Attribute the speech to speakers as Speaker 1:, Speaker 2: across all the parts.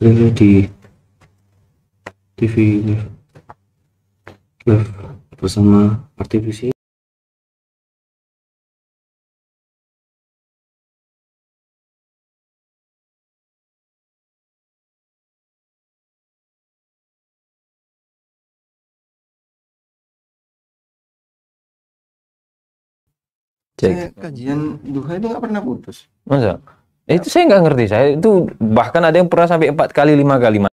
Speaker 1: ini di TV live, live bersama Artivisi. Cek. Kajian duha itu nggak pernah putus.
Speaker 2: Masa? Itu saya nggak ngerti. Saya itu bahkan ada yang pernah sampai empat
Speaker 1: kali, lima kali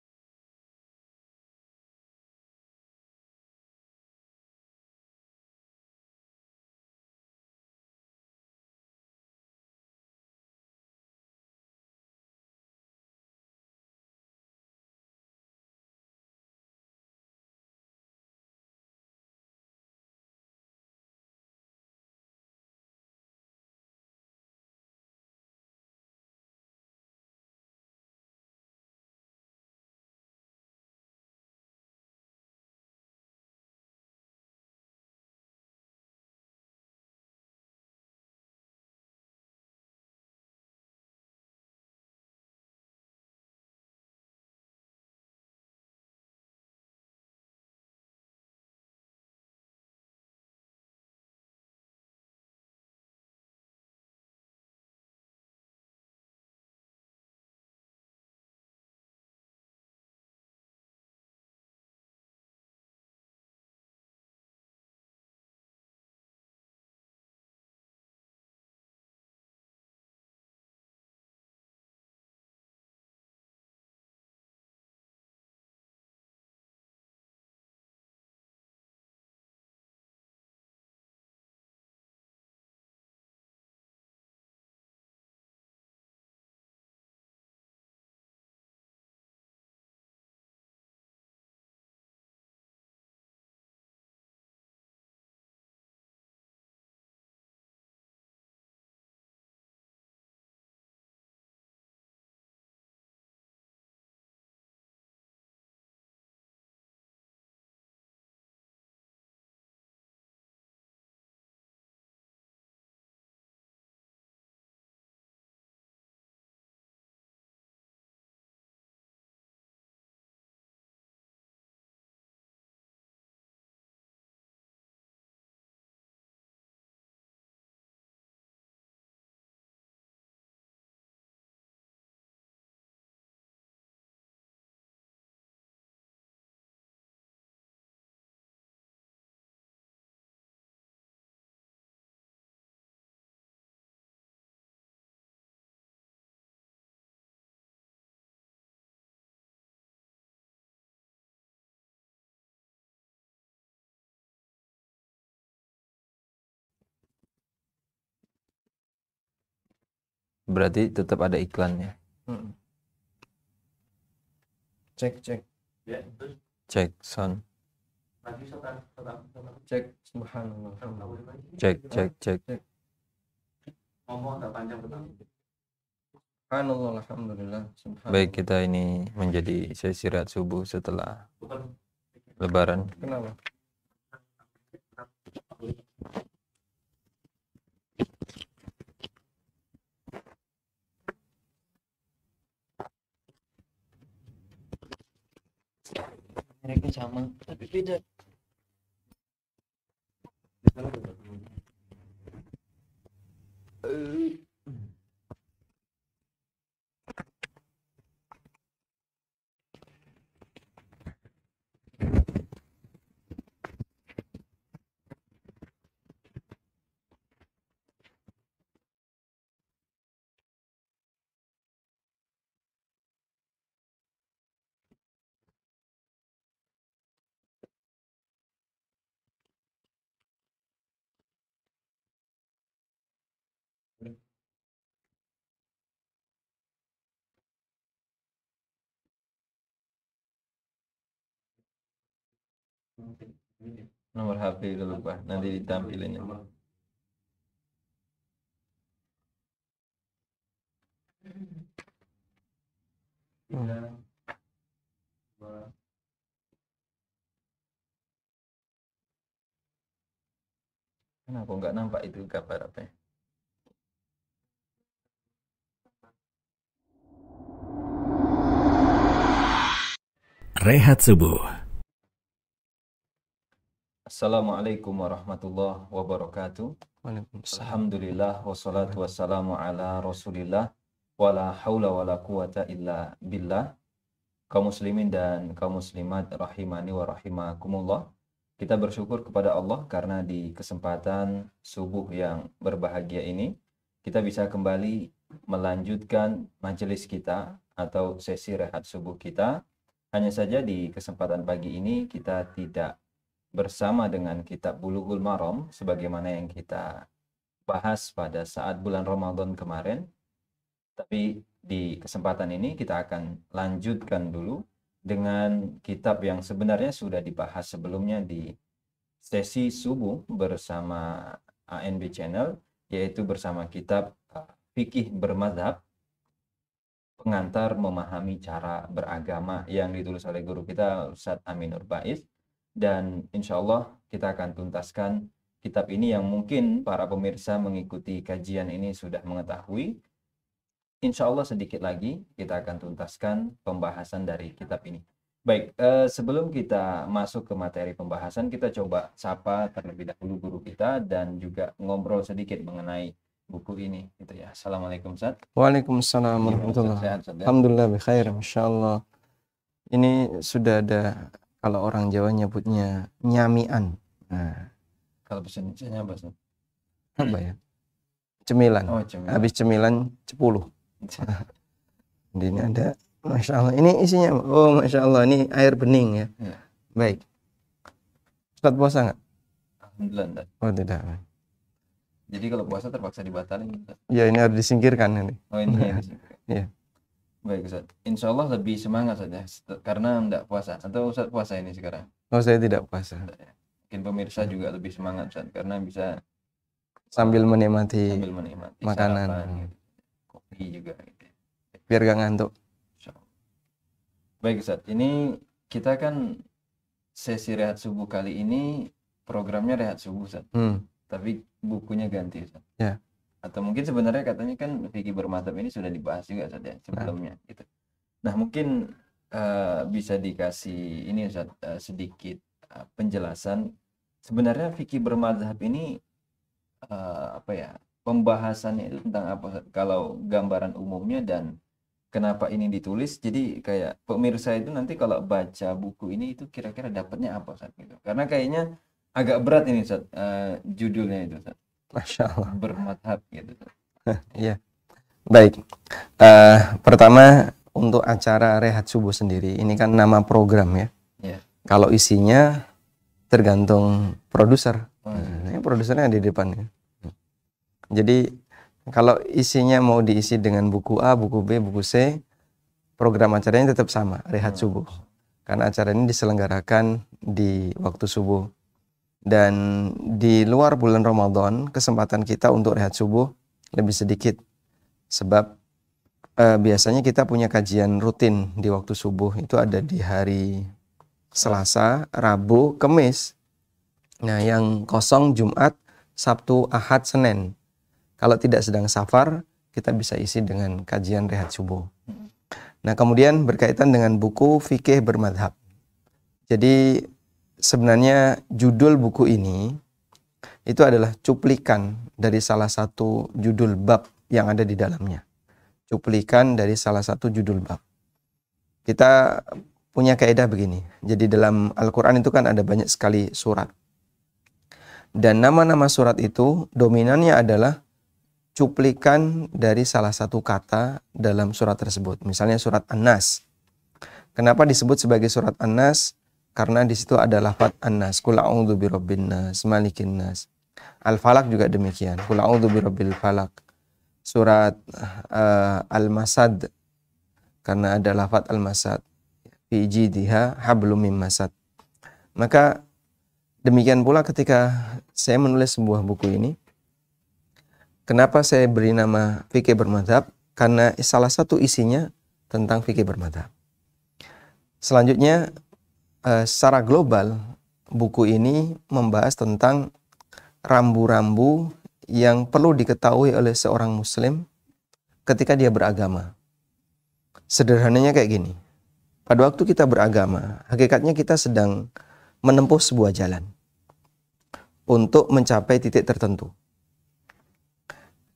Speaker 2: berarti tetap ada iklannya hmm. cek cek cek son
Speaker 1: cek subhanallah cek cek cek alhamdulillah.
Speaker 2: Baik kita ini menjadi sesi subuh setelah Lebaran. Kenapa? mereka sama tapi beda uh. nomor HP udah lupa nanti ditampilin ya. Kenapa nggak nampak itu kabar apa ya? Rehat subuh Assalamualaikum warahmatullahi wabarakatuh. Waalaikumsalam. Alhamdulillah wassalatu wassalamu ala Rasulillah wala haula wala quwata illa billah. Kaum muslimin dan kaum muslimat rahimani wa rahimakumullah. Kita bersyukur kepada Allah karena di kesempatan subuh yang berbahagia ini kita bisa kembali melanjutkan majelis kita atau sesi rehat subuh kita. Hanya saja di kesempatan pagi ini kita tidak bersama dengan kitab Bulughul Maram sebagaimana yang kita bahas pada saat bulan Ramadan kemarin. Tapi di kesempatan ini kita akan lanjutkan dulu dengan kitab yang sebenarnya sudah dibahas sebelumnya di sesi subuh bersama ANB Channel yaitu bersama kitab uh, Fikih Bermadhab pengantar memahami cara beragama yang ditulis oleh guru kita Ustadz Aminur Baiz dan insya Allah kita akan tuntaskan kitab ini yang mungkin para pemirsa mengikuti kajian ini sudah mengetahui. Insya Allah sedikit lagi kita akan tuntaskan pembahasan dari kitab ini. Baik, eh, sebelum kita masuk ke materi pembahasan, kita coba sapa terlebih dahulu guru kita dan juga ngobrol sedikit mengenai buku ini gitu ya. Assalamualaikum Ustaz.
Speaker 1: Waalaikumsalam iya, Ya, Alhamdulillah bi khair Allah. Ini sudah ada kalau orang Jawa nyebutnya nyamian. Nah.
Speaker 2: Kalau bahasa Indonesia apa sih?
Speaker 1: Apa ya? Cemilan. Oh, cemilan. Habis cemilan 10. ini ada Masya Allah. Ini isinya oh Masya Allah ini air bening ya. ya. Baik. Ustaz puasa nggak?
Speaker 2: Alhamdulillah enggak. Oh tidak. Jadi kalau puasa terpaksa dibatalkan.
Speaker 1: Ya ini harus disingkirkan ini. Oh ini ya
Speaker 2: Baik Ustaz. Insya Allah lebih semangat saja ya, karena tidak puasa. Atau Ustaz puasa ini sekarang? Oh saya tidak puasa. Ya. Mungkin pemirsa hmm. juga lebih semangat Ustaz karena bisa
Speaker 1: sambil eh, menikmati, sambil menikmati makanan. Sarapan,
Speaker 2: gitu. Kopi juga. Gitu.
Speaker 1: Biar gak ngantuk.
Speaker 2: Baik Ustaz, ini kita kan sesi rehat subuh kali ini programnya rehat subuh Ustaz. Hmm. Tapi bukunya ganti Ustaz. Ya atau mungkin sebenarnya katanya kan fikih bermadhab ini sudah dibahas juga saja ya nah. sebelumnya nah. gitu nah mungkin uh, bisa dikasih ini Ustaz uh, eh, sedikit uh, penjelasan sebenarnya fikih bermadhab ini uh, apa ya pembahasannya itu tentang apa kalau gambaran umumnya dan kenapa ini ditulis jadi kayak pemirsa itu nanti kalau baca buku ini itu kira-kira dapatnya apa saat gitu karena kayaknya agak berat ini Ustaz uh, judulnya itu Ustaz Masya Allah. bermadhab gitu.
Speaker 1: Iya. Baik. Uh, pertama untuk acara rehat subuh sendiri ini kan nama program ya. Yeah. Kalau isinya tergantung produser. Hmm. Ini produsernya ada di depan. Ya. Jadi kalau isinya mau diisi dengan buku A, buku B, buku C, program acaranya tetap sama, rehat oh, subuh. Iya. Karena acara ini diselenggarakan di waktu subuh. Dan di luar bulan Ramadan, kesempatan kita untuk rehat subuh lebih sedikit. Sebab eh, biasanya kita punya kajian rutin di waktu subuh. Itu ada di hari Selasa, Rabu, Kamis. Nah yang kosong Jumat, Sabtu, Ahad, Senin. Kalau tidak sedang safar, kita bisa isi dengan kajian rehat subuh. Nah, kemudian berkaitan dengan buku fikih bermadhab. Jadi sebenarnya judul buku ini itu adalah cuplikan dari salah satu judul bab yang ada di dalamnya. Cuplikan dari salah satu judul bab. Kita punya kaidah begini. Jadi dalam Al-Qur'an itu kan ada banyak sekali surat. Dan nama-nama surat itu dominannya adalah cuplikan dari salah satu kata dalam surat tersebut. Misalnya surat An-Nas. Kenapa disebut sebagai surat An-Nas? karena di situ ada lafat annas kul a'udzu birabbin nas malikin nas al falak juga demikian kul a'udzu birabbil falak surat uh, eh, al masad karena ada lafat al masad fi jidiha hablum min masad maka demikian pula ketika saya menulis sebuah buku ini kenapa saya beri nama fikih bermadhab karena salah satu isinya tentang fikih bermadhab selanjutnya Eh, secara global buku ini membahas tentang rambu-rambu yang perlu diketahui oleh seorang muslim ketika dia beragama. Sederhananya kayak gini. Pada waktu kita beragama, hakikatnya kita sedang menempuh sebuah jalan untuk mencapai titik tertentu.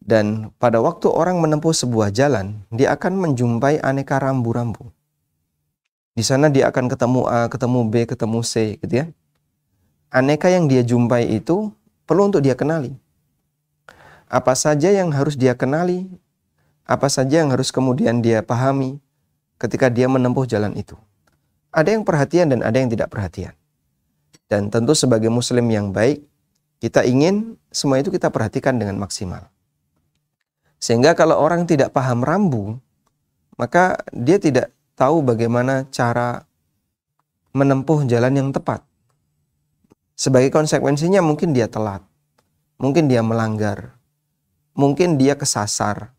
Speaker 1: Dan pada waktu orang menempuh sebuah jalan, dia akan menjumpai aneka rambu-rambu. Di sana dia akan ketemu A, ketemu B, ketemu C gitu ya. Aneka yang dia jumpai itu perlu untuk dia kenali. Apa saja yang harus dia kenali, apa saja yang harus kemudian dia pahami ketika dia menempuh jalan itu. Ada yang perhatian dan ada yang tidak perhatian. Dan tentu sebagai muslim yang baik, kita ingin semua itu kita perhatikan dengan maksimal. Sehingga kalau orang tidak paham rambu, maka dia tidak tahu bagaimana cara menempuh jalan yang tepat. Sebagai konsekuensinya mungkin dia telat, mungkin dia melanggar, mungkin dia kesasar,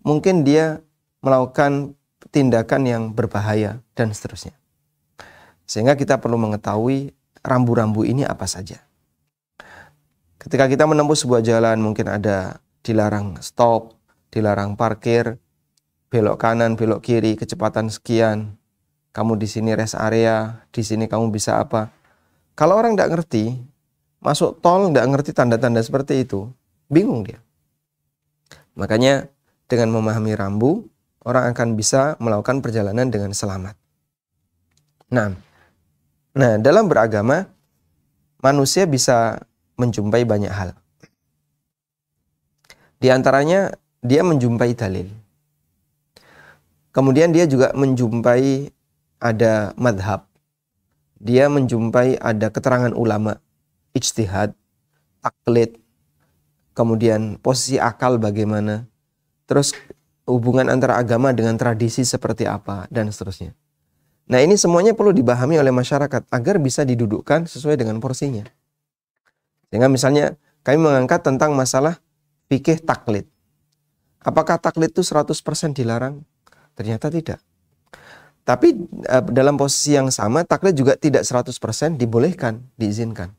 Speaker 1: mungkin dia melakukan tindakan yang berbahaya dan seterusnya. Sehingga kita perlu mengetahui rambu-rambu ini apa saja. Ketika kita menempuh sebuah jalan mungkin ada dilarang stop, dilarang parkir, belok kanan, belok kiri, kecepatan sekian. Kamu di sini rest area, di sini kamu bisa apa. Kalau orang tidak ngerti, masuk tol tidak ngerti tanda-tanda seperti itu, bingung dia. Makanya dengan memahami rambu, orang akan bisa melakukan perjalanan dengan selamat. Nah, nah dalam beragama, manusia bisa menjumpai banyak hal. Di antaranya, dia menjumpai dalil Kemudian dia juga menjumpai ada madhab. Dia menjumpai ada keterangan ulama, ijtihad, taklid, kemudian posisi akal bagaimana, terus hubungan antara agama dengan tradisi seperti apa, dan seterusnya. Nah ini semuanya perlu dibahami oleh masyarakat agar bisa didudukkan sesuai dengan porsinya. Sehingga misalnya kami mengangkat tentang masalah fikih taklid. Apakah taklid itu 100% dilarang? Ternyata tidak. Tapi eh, dalam posisi yang sama taklid juga tidak 100% dibolehkan, diizinkan.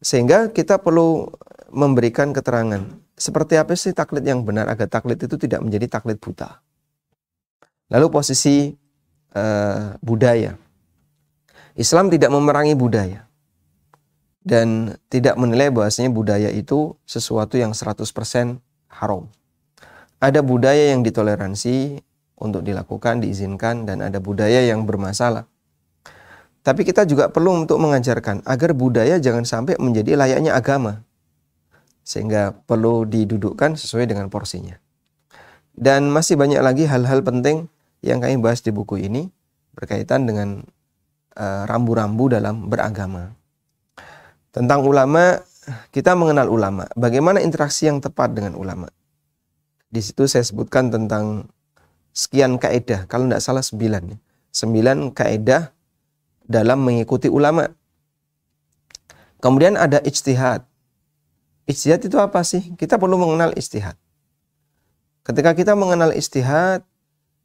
Speaker 1: Sehingga kita perlu memberikan keterangan. Seperti apa sih taklid yang benar agar taklid itu tidak menjadi taklid buta. Lalu posisi uh, budaya. Islam tidak memerangi budaya. Dan tidak menilai bahwasanya budaya itu sesuatu yang 100% haram ada budaya yang ditoleransi untuk dilakukan, diizinkan, dan ada budaya yang bermasalah. Tapi kita juga perlu untuk mengajarkan agar budaya jangan sampai menjadi layaknya agama. Sehingga perlu didudukkan sesuai dengan porsinya. Dan masih banyak lagi hal-hal penting yang kami bahas di buku ini berkaitan dengan eh, rambu-rambu uh, dalam beragama. Tentang ulama, kita mengenal ulama. Bagaimana interaksi yang tepat dengan ulama? Di situ saya sebutkan tentang sekian kaedah, kalau tidak salah sembilan. Ya. Sembilan kaedah dalam mengikuti ulama. Kemudian ada ijtihad. Ijtihad itu apa sih? Kita perlu mengenal ijtihad. Ketika kita mengenal ijtihad,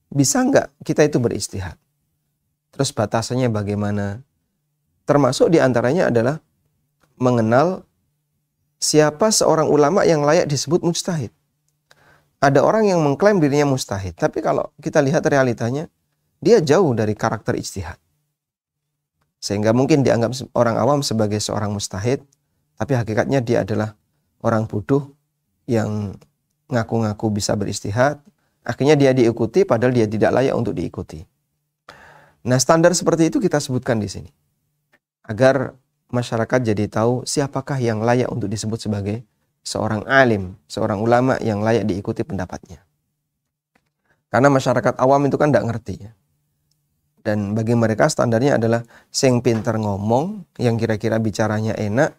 Speaker 1: bisa nggak kita itu beristihad? Terus batasannya bagaimana? Termasuk diantaranya adalah mengenal siapa seorang ulama yang layak disebut mujtahid ada orang yang mengklaim dirinya mustahid, tapi kalau kita lihat realitanya, dia jauh dari karakter ijtihad. Sehingga mungkin dianggap orang awam sebagai seorang mustahid, tapi hakikatnya dia adalah orang bodoh yang ngaku-ngaku bisa beristihad. Akhirnya dia diikuti padahal dia tidak layak untuk diikuti. Nah standar seperti itu kita sebutkan di sini. Agar masyarakat jadi tahu siapakah yang layak untuk disebut sebagai seorang alim, seorang ulama yang layak diikuti pendapatnya. Karena masyarakat awam itu kan tidak ngerti ya. Dan bagi mereka standarnya adalah sing pinter ngomong, yang kira-kira bicaranya enak,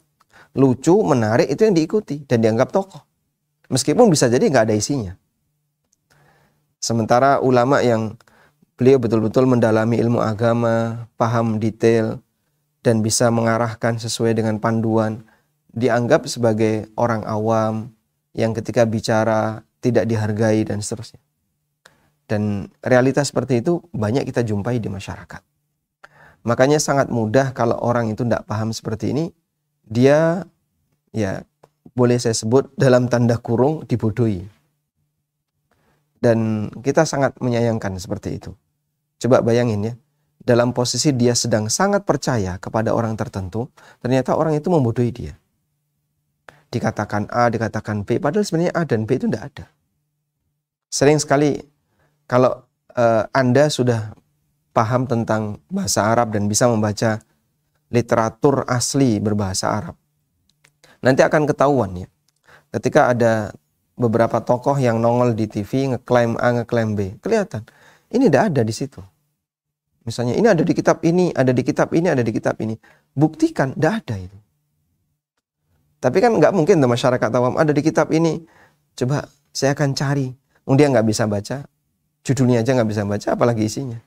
Speaker 1: lucu, menarik itu yang diikuti dan dianggap tokoh. Meskipun bisa jadi nggak ada isinya. Sementara ulama yang beliau betul-betul mendalami ilmu agama, paham detail, dan bisa mengarahkan sesuai dengan panduan dianggap sebagai orang awam yang ketika bicara tidak dihargai dan seterusnya. Dan realitas seperti itu banyak kita jumpai di masyarakat. Makanya sangat mudah kalau orang itu tidak paham seperti ini, dia ya boleh saya sebut dalam tanda kurung dibodohi. Dan kita sangat menyayangkan seperti itu. Coba bayangin ya, dalam posisi dia sedang sangat percaya kepada orang tertentu, ternyata orang itu membodohi dia dikatakan A, dikatakan B, padahal sebenarnya A dan B itu tidak ada. Sering sekali kalau uh, Anda sudah paham tentang bahasa Arab dan bisa membaca literatur asli berbahasa Arab, nanti akan ketahuan ya. Ketika ada beberapa tokoh yang nongol di TV ngeklaim A, ngeklaim B, kelihatan ini tidak ada di situ. Misalnya ini ada di kitab ini, ada di kitab ini, ada di kitab ini. Buktikan, tidak ada itu. Tapi kan nggak mungkin tuh masyarakat awam ada di kitab ini. Coba saya akan cari. Mungkin dia nggak bisa baca. Judulnya aja nggak bisa baca, apalagi isinya.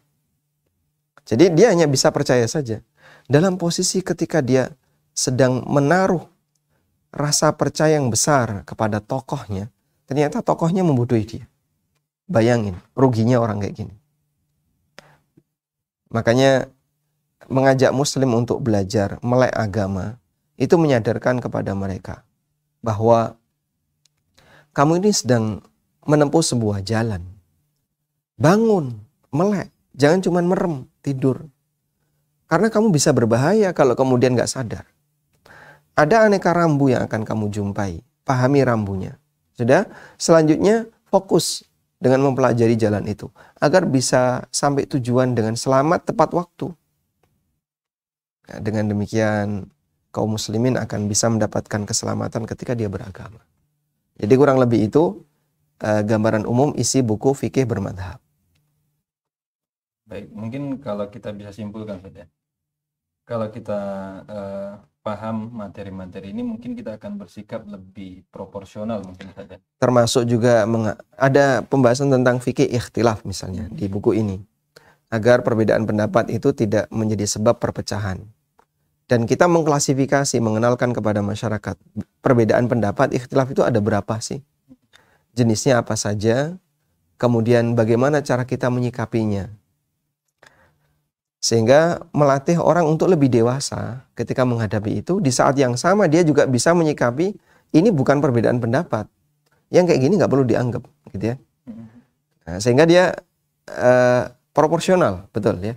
Speaker 1: Jadi dia hanya bisa percaya saja. Dalam posisi ketika dia sedang menaruh rasa percaya yang besar kepada tokohnya, ternyata tokohnya membodohi dia. Bayangin, ruginya orang kayak gini. Makanya mengajak muslim untuk belajar melek agama itu menyadarkan kepada mereka bahwa kamu ini sedang menempuh sebuah jalan. Bangun, melek, jangan cuma merem, tidur. Karena kamu bisa berbahaya kalau kemudian gak sadar. Ada aneka rambu yang akan kamu jumpai. Pahami rambunya. Sudah? Selanjutnya fokus dengan mempelajari jalan itu. Agar bisa sampai tujuan dengan selamat tepat waktu. Nah, dengan demikian kaum muslimin akan bisa mendapatkan keselamatan ketika dia beragama. Jadi kurang lebih itu uh, gambaran umum isi buku fikih bermadhab.
Speaker 2: Baik, mungkin kalau kita bisa simpulkan saja. Ya. Kalau kita uh, paham materi-materi ini mungkin kita akan bersikap lebih proporsional mungkin saja. Ya.
Speaker 1: Termasuk juga ada pembahasan tentang fikih ikhtilaf misalnya di buku ini. Agar perbedaan pendapat itu tidak menjadi sebab perpecahan dan kita mengklasifikasi, mengenalkan kepada masyarakat perbedaan pendapat, ikhtilaf itu ada berapa sih? Jenisnya apa saja? Kemudian bagaimana cara kita menyikapinya? Sehingga melatih orang untuk lebih dewasa ketika menghadapi itu, di saat yang sama dia juga bisa menyikapi ini bukan perbedaan pendapat. Yang kayak gini nggak perlu dianggap gitu ya. Mm-hmm. Nah, sehingga dia uh, proporsional, betul ya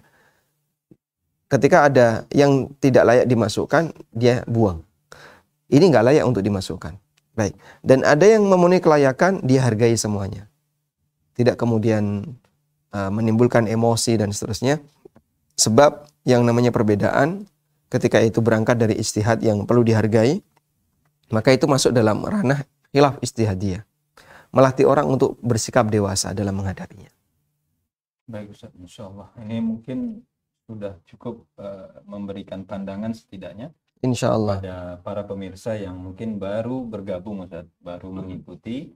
Speaker 1: ketika ada yang tidak layak dimasukkan, dia buang. Ini nggak layak untuk dimasukkan. Baik. Dan ada yang memenuhi kelayakan, dia hargai semuanya. Tidak kemudian uh, menimbulkan emosi dan seterusnya. Sebab yang namanya perbedaan ketika itu berangkat dari istihad yang perlu dihargai, maka itu masuk dalam ranah khilaf istihadiyah. Melatih orang untuk bersikap dewasa dalam menghadapinya.
Speaker 2: Baik Ustaz, Insya Allah. Ini mungkin sudah cukup uh, memberikan pandangan setidaknya Insya Allah pada para pemirsa yang mungkin baru bergabung Ustaz, baru hmm. mengikuti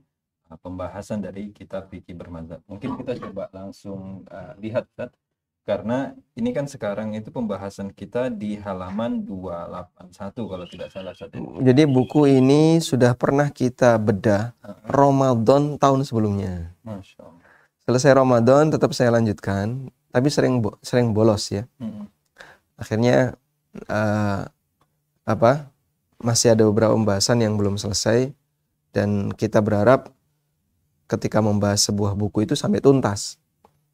Speaker 2: uh, pembahasan dari kitab fikih bermazhab. Mungkin kita coba langsung uh, lihat Ustaz karena ini kan sekarang itu pembahasan kita di halaman 281 kalau tidak salah satu.
Speaker 1: Ya. Jadi buku ini sudah pernah kita bedah Ramadan tahun sebelumnya.
Speaker 2: Masya Allah.
Speaker 1: Selesai Ramadan tetap saya lanjutkan tapi sering bo sering bolos ya hmm. akhirnya uh, apa masih ada beberapa pembahasan yang belum selesai dan kita berharap ketika membahas sebuah buku itu sampai tuntas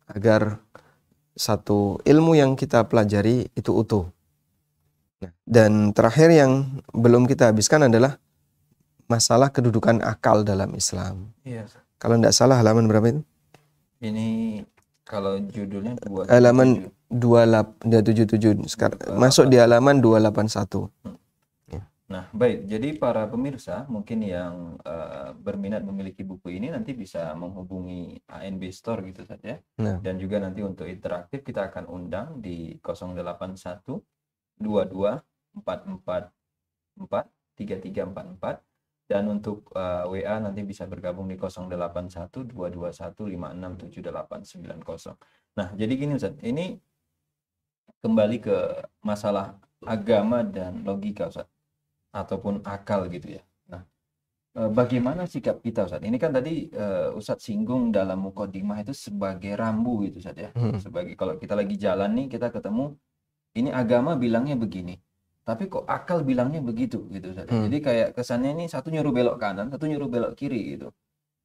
Speaker 1: agar satu ilmu yang kita pelajari itu utuh ya, dan terakhir yang belum kita habiskan adalah masalah kedudukan akal dalam Islam. Iya. Kalau tidak salah halaman berapa itu?
Speaker 2: Ini kalau judulnya dua halaman
Speaker 1: 277 ya, sekarang masuk di halaman 281. Hmm.
Speaker 2: Ya. Nah, baik. Jadi para pemirsa mungkin yang uh, berminat memiliki buku ini nanti bisa menghubungi ANB Store gitu saja. Nah. Dan juga nanti untuk interaktif kita akan undang di 081 22 44 4 3344 dan untuk uh, eh, WA nanti bisa bergabung di 081221567890. Nah, jadi gini Ustaz, ini kembali ke masalah agama dan logika Ustaz ataupun akal gitu ya. Nah, eh, bagaimana sikap kita Ustaz? Ini kan tadi uh, Ustaz singgung dalam mukodimah itu sebagai rambu gitu Ustaz ya. Hmm. Sebagai kalau kita lagi jalan nih kita ketemu ini agama bilangnya begini tapi kok akal bilangnya begitu gitu Ustaz. Hmm. Jadi kayak kesannya ini satu nyuruh belok kanan, satu nyuruh belok kiri gitu.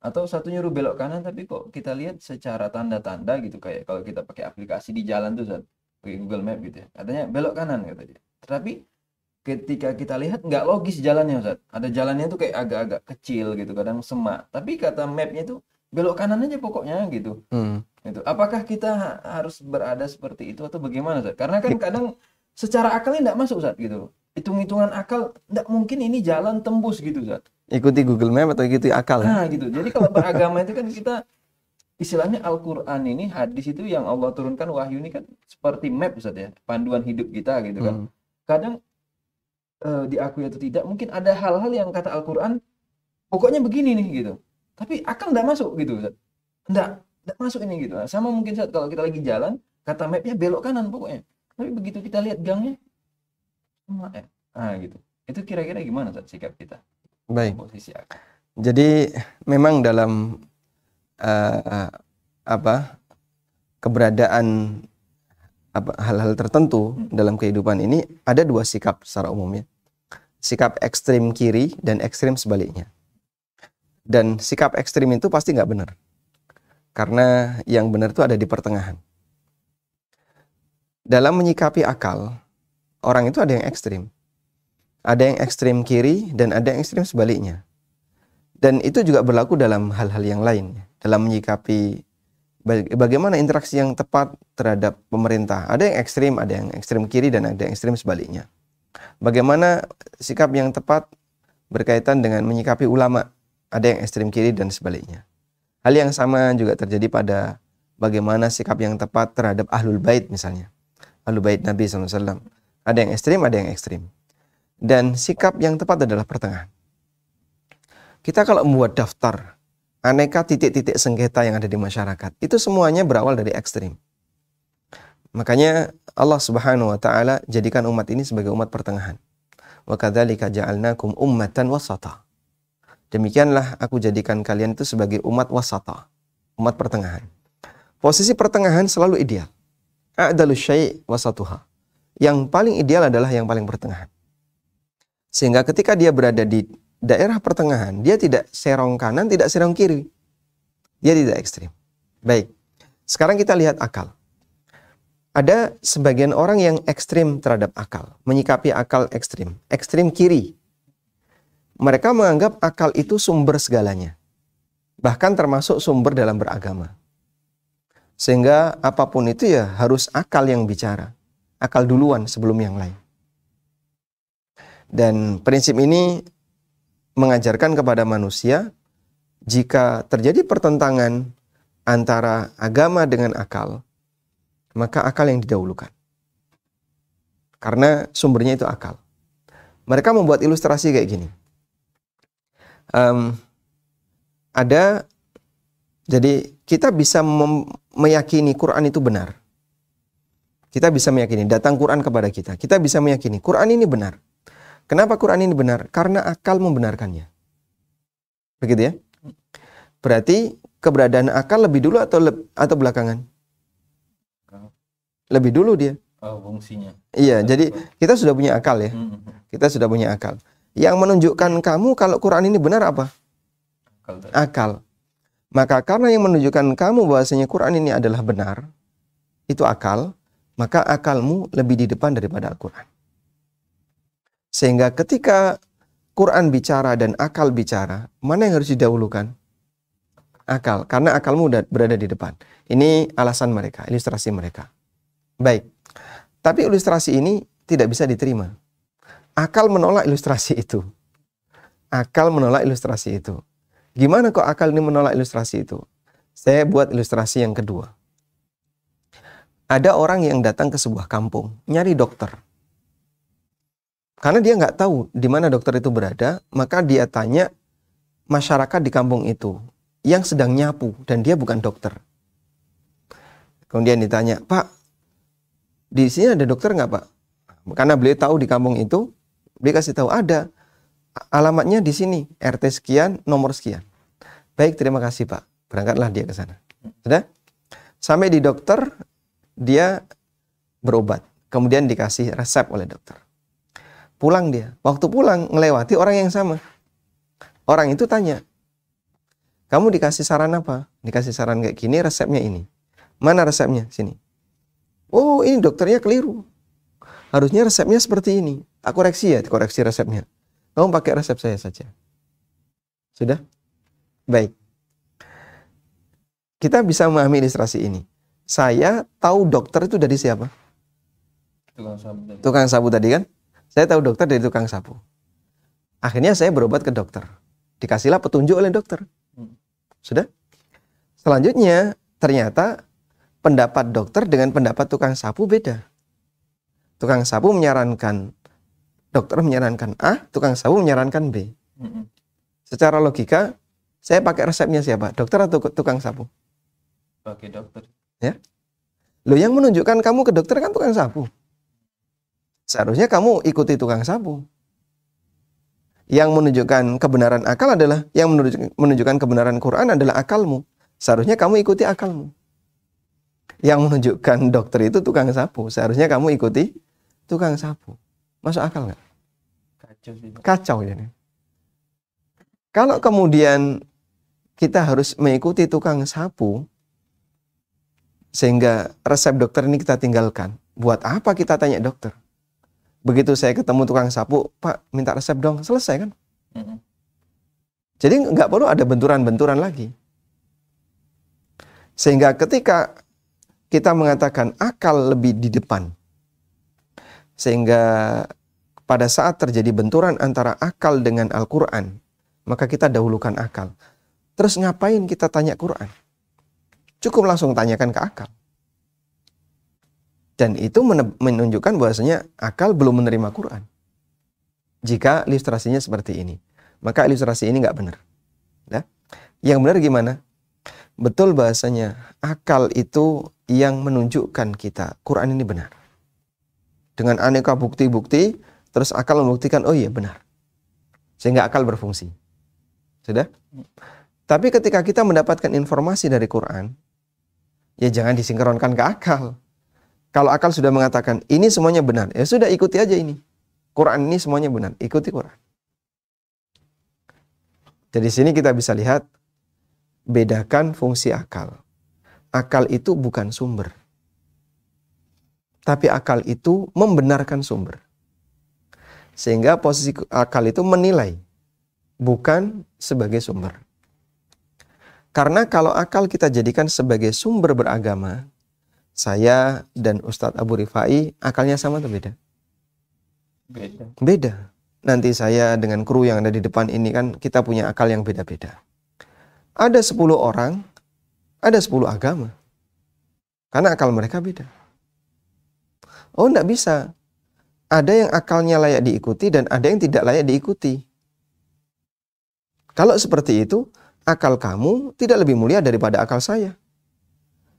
Speaker 2: Atau satu nyuruh belok kanan tapi kok kita lihat secara tanda-tanda gitu kayak kalau kita pakai aplikasi di jalan tuh Ustaz, pakai Google Map gitu ya. Katanya belok kanan kata dia. Tapi ketika kita lihat nggak logis jalannya Ustaz. Ada jalannya tuh kayak agak-agak kecil gitu, kadang semak. Tapi kata mapnya tuh belok kanan aja pokoknya gitu. Hmm. Gitu. Apakah kita harus berada seperti itu atau bagaimana Ustaz? Karena kan iya. kadang secara akalnya tidak masuk saat gitu hitung-hitungan akal tidak mungkin ini jalan tembus gitu saat
Speaker 1: ikuti Google Map atau ikuti akal nah gitu
Speaker 2: jadi kalau beragama itu kan kita istilahnya Al-Quran ini hadis itu yang Allah turunkan wahyu ini kan seperti map Ustaz ya panduan hidup kita gitu kan hmm. kadang e, diakui atau tidak mungkin ada hal-hal yang kata Al-Quran pokoknya begini nih gitu tapi akal nggak masuk gitu Ustaz nggak masuk ini gitu nah, sama mungkin saat kalau kita lagi jalan kata mapnya belok kanan pokoknya tapi begitu kita lihat gangnya cuma eh, ah gitu itu kira-kira gimana saat sikap kita
Speaker 1: baik posisi jadi memang dalam uh, apa keberadaan hal-hal tertentu hmm. dalam kehidupan ini ada dua sikap secara umumnya sikap ekstrim kiri dan ekstrim sebaliknya dan sikap ekstrim itu pasti nggak benar karena yang benar itu ada di pertengahan dalam menyikapi akal, orang itu ada yang ekstrim. Ada yang ekstrim kiri dan ada yang ekstrim sebaliknya. Dan itu juga berlaku dalam hal-hal yang lain. Dalam menyikapi bagaimana interaksi yang tepat terhadap pemerintah. Ada yang ekstrim, ada yang ekstrim kiri dan ada yang ekstrim sebaliknya. Bagaimana sikap yang tepat berkaitan dengan menyikapi ulama. Ada yang ekstrim kiri dan sebaliknya. Hal yang sama juga terjadi pada bagaimana sikap yang tepat terhadap ahlul bait misalnya Ahlu bait Nabi SAW. Ada yang ekstrim, ada yang ekstrim. Dan sikap yang tepat adalah pertengahan. Kita kalau membuat daftar aneka titik-titik sengketa yang ada di masyarakat, itu semuanya berawal dari ekstrim. Makanya Allah Subhanahu wa taala jadikan umat ini sebagai umat pertengahan. Wa kadzalika ja'alnakum ummatan wasata. Demikianlah aku jadikan kalian itu sebagai umat wasata, umat pertengahan. Posisi pertengahan selalu ideal a'dalu syai' wasatuha. Yang paling ideal adalah yang paling pertengahan. Sehingga ketika dia berada di daerah pertengahan, dia tidak serong kanan, tidak serong kiri. Dia tidak ekstrim. Baik, sekarang kita lihat akal. Ada sebagian orang yang ekstrim terhadap akal, menyikapi akal ekstrim, ekstrim kiri. Mereka menganggap akal itu sumber segalanya, bahkan termasuk sumber dalam beragama. Sehingga apapun itu ya harus akal yang bicara. Akal duluan sebelum yang lain. Dan prinsip ini mengajarkan kepada manusia jika terjadi pertentangan antara agama dengan akal, maka akal yang didahulukan. Karena sumbernya itu akal. Mereka membuat ilustrasi kayak gini. Um, ada jadi kita bisa meyakini Quran itu benar. Kita bisa meyakini datang Quran kepada kita. Kita bisa meyakini Quran ini benar. Kenapa Quran ini benar? Karena akal membenarkannya. Begitu ya? Berarti keberadaan akal lebih dulu atau le atau belakangan? Lebih dulu dia.
Speaker 2: Oh, fungsinya.
Speaker 1: Iya, jadi kita sudah punya akal ya. Hmm, hmm, hmm. Kita sudah punya akal. Yang menunjukkan kamu kalau Quran ini benar apa? akal maka karena yang menunjukkan kamu bahwasanya Quran ini adalah benar, itu akal, maka akalmu lebih di depan daripada Al-Quran. Sehingga ketika Quran bicara dan akal bicara, mana yang harus didahulukan? Akal, karena akalmu berada di depan. Ini alasan mereka, ilustrasi mereka. Baik, tapi ilustrasi ini tidak bisa diterima. Akal menolak ilustrasi itu. Akal menolak ilustrasi itu Gimana kok akal ini menolak ilustrasi itu? Saya buat ilustrasi yang kedua. Ada orang yang datang ke sebuah kampung nyari dokter. Karena dia nggak tahu di mana dokter itu berada, maka dia tanya masyarakat di kampung itu yang sedang nyapu dan dia bukan dokter. Kemudian ditanya, Pak, di sini ada dokter nggak Pak? Karena beliau tahu di kampung itu, beliau kasih tahu ada alamatnya di sini RT sekian nomor sekian baik terima kasih pak berangkatlah dia ke sana sudah sampai di dokter dia berobat kemudian dikasih resep oleh dokter pulang dia waktu pulang melewati orang yang sama orang itu tanya kamu dikasih saran apa dikasih saran kayak gini resepnya ini mana resepnya sini oh ini dokternya keliru harusnya resepnya seperti ini. aku koreksi ya, koreksi resepnya. Kamu pakai resep saya saja. Sudah? Baik. Kita bisa memahami ilustrasi ini. Saya tahu dokter itu dari siapa?
Speaker 2: Tukang sabu tadi.
Speaker 1: Tukang sabu tadi kan? Saya tahu dokter dari tukang sabu. Akhirnya saya berobat ke dokter. Dikasihlah petunjuk oleh dokter. Hmm. Sudah? Selanjutnya, ternyata pendapat dokter dengan pendapat tukang sapu beda. Tukang sapu menyarankan dokter menyarankan A, tukang sabun menyarankan B. Secara logika, saya pakai resepnya siapa? Dokter atau tukang sabun?
Speaker 2: Pakai dokter.
Speaker 1: Ya. lo yang menunjukkan kamu ke dokter kan tukang sabu. Seharusnya kamu ikuti tukang sabu. Yang menunjukkan kebenaran akal adalah yang menunjukkan kebenaran Quran adalah akalmu. Seharusnya kamu ikuti akalmu. Yang menunjukkan dokter itu tukang sapu. Seharusnya kamu ikuti tukang sapu. Masuk akal nggak? Kacau sih. Kacau nih. Kalau kemudian kita harus mengikuti tukang sapu, sehingga resep dokter ini kita tinggalkan. Buat apa kita tanya dokter? Begitu saya ketemu tukang sapu, Pak minta resep dong, selesai kan? Mm-hmm. Jadi nggak perlu ada benturan-benturan lagi. Sehingga ketika kita mengatakan akal lebih di depan, sehingga pada saat terjadi benturan antara akal dengan Al-Quran, maka kita dahulukan akal. Terus ngapain kita tanya Quran? Cukup langsung tanyakan ke akal. Dan itu menunjukkan bahwasanya akal belum menerima Quran. Jika ilustrasinya seperti ini, maka ilustrasi ini nggak benar. ya yang benar gimana? Betul bahasanya akal itu yang menunjukkan kita Quran ini benar dengan aneka bukti-bukti, terus akal membuktikan, oh iya benar. Sehingga akal berfungsi. Sudah? Tapi ketika kita mendapatkan informasi dari Quran, ya jangan disinkronkan ke akal. Kalau akal sudah mengatakan, ini semuanya benar, ya sudah ikuti aja ini. Quran ini semuanya benar, ikuti Quran. Jadi sini kita bisa lihat, bedakan fungsi akal. Akal itu bukan sumber tapi akal itu membenarkan sumber. Sehingga posisi akal itu menilai, bukan sebagai sumber. Karena kalau akal kita jadikan sebagai sumber beragama, saya dan Ustadz Abu Rifai akalnya sama atau beda? Beda. Beda. Nanti saya dengan kru yang ada di depan ini kan kita punya akal yang beda-beda. Ada 10 orang, ada 10 agama. Karena akal mereka beda. Oh, tidak bisa. Ada yang akalnya layak diikuti dan ada yang tidak layak diikuti. Kalau seperti itu, akal kamu tidak lebih mulia daripada akal saya.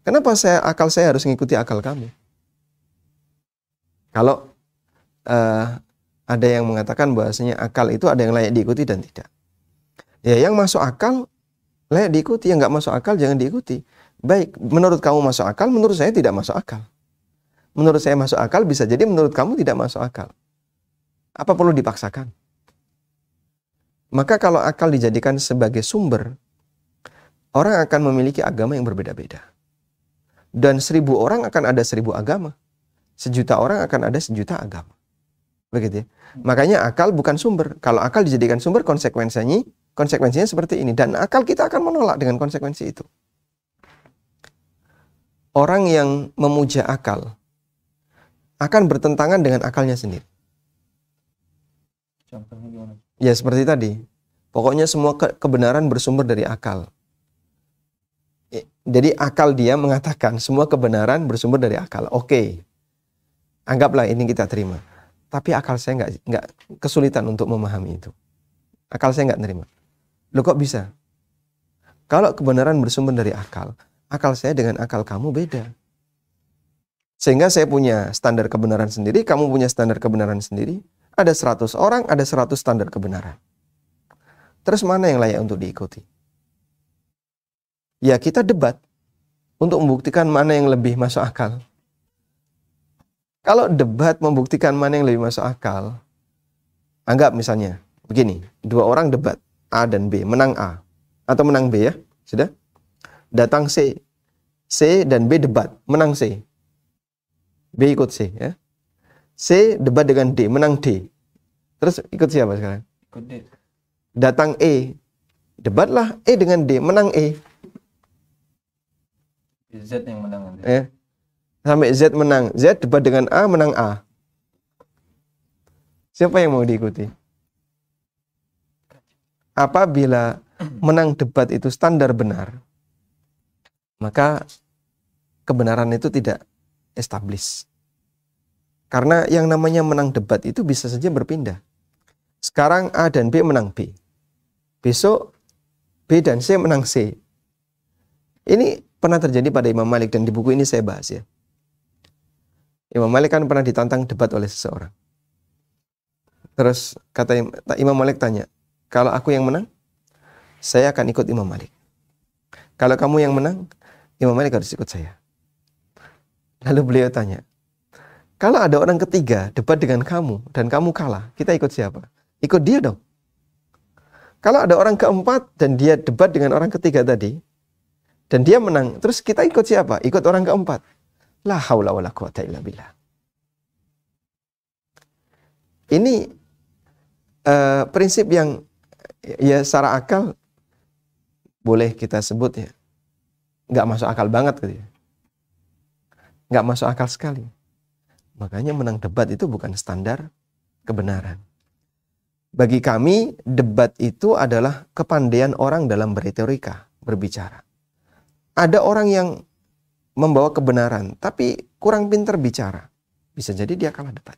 Speaker 1: Kenapa saya akal saya harus mengikuti akal kamu? Kalau uh, ada yang mengatakan bahwasanya akal itu ada yang layak diikuti dan tidak. Ya, yang masuk akal layak diikuti, yang nggak masuk akal jangan diikuti. Baik, menurut kamu masuk akal, menurut saya tidak masuk akal menurut saya masuk akal, bisa jadi menurut kamu tidak masuk akal. Apa perlu dipaksakan? Maka kalau akal dijadikan sebagai sumber, orang akan memiliki agama yang berbeda-beda. Dan seribu orang akan ada seribu agama. Sejuta orang akan ada sejuta agama. Begitu ya. Makanya akal bukan sumber. Kalau akal dijadikan sumber, konsekuensinya konsekuensinya seperti ini. Dan akal kita akan menolak dengan konsekuensi itu. Orang yang memuja akal, akan bertentangan dengan akalnya sendiri. Ya seperti tadi. Pokoknya semua ke kebenaran bersumber dari akal. Jadi akal dia mengatakan semua kebenaran bersumber dari akal. Oke, okay. anggaplah ini kita terima. Tapi akal saya nggak nggak kesulitan untuk memahami itu. Akal saya nggak nerima. Lo kok bisa? Kalau kebenaran bersumber dari akal, akal saya dengan akal kamu beda. Sehingga saya punya standar kebenaran sendiri, kamu punya standar kebenaran sendiri. Ada 100 orang, ada 100 standar kebenaran. Terus mana yang layak untuk diikuti? Ya kita debat untuk membuktikan mana yang lebih masuk akal. Kalau debat membuktikan mana yang lebih masuk akal, anggap misalnya begini, dua orang debat A dan B, menang A atau menang B ya, sudah? Datang C, C dan B debat, menang C. B ikut C ya. C debat dengan D, menang D. Terus ikut siapa sekarang? Ikut D. Datang E, debatlah E dengan D, menang E.
Speaker 2: Z yang menang.
Speaker 1: Ya. Sampai Z menang. Z debat dengan A, menang A. Siapa yang mau diikuti? Apabila menang debat itu standar benar, maka kebenaran itu tidak established. Karena yang namanya menang debat itu bisa saja berpindah. Sekarang A dan B menang B. Besok B dan C menang C. Ini pernah terjadi pada Imam Malik dan di buku ini saya bahas ya. Imam Malik kan pernah ditantang debat oleh seseorang. Terus kata Imam Malik tanya, kalau aku yang menang, saya akan ikut Imam Malik. Kalau kamu yang menang, Imam Malik harus ikut saya. Lalu beliau tanya, kalau ada orang ketiga debat dengan kamu dan kamu kalah, kita ikut siapa? Ikut dia dong. Kalau ada orang keempat dan dia debat dengan orang ketiga tadi dan dia menang, terus kita ikut siapa? Ikut orang keempat. La haula la quwata illa billah. Ini uh, prinsip yang ya secara akal boleh kita sebut ya nggak masuk akal banget gitu ya nggak masuk akal sekali. Makanya menang debat itu bukan standar kebenaran. Bagi kami, debat itu adalah kepandaian orang dalam berretorika, berbicara. Ada orang yang membawa kebenaran, tapi kurang pinter bicara. Bisa jadi dia kalah debat.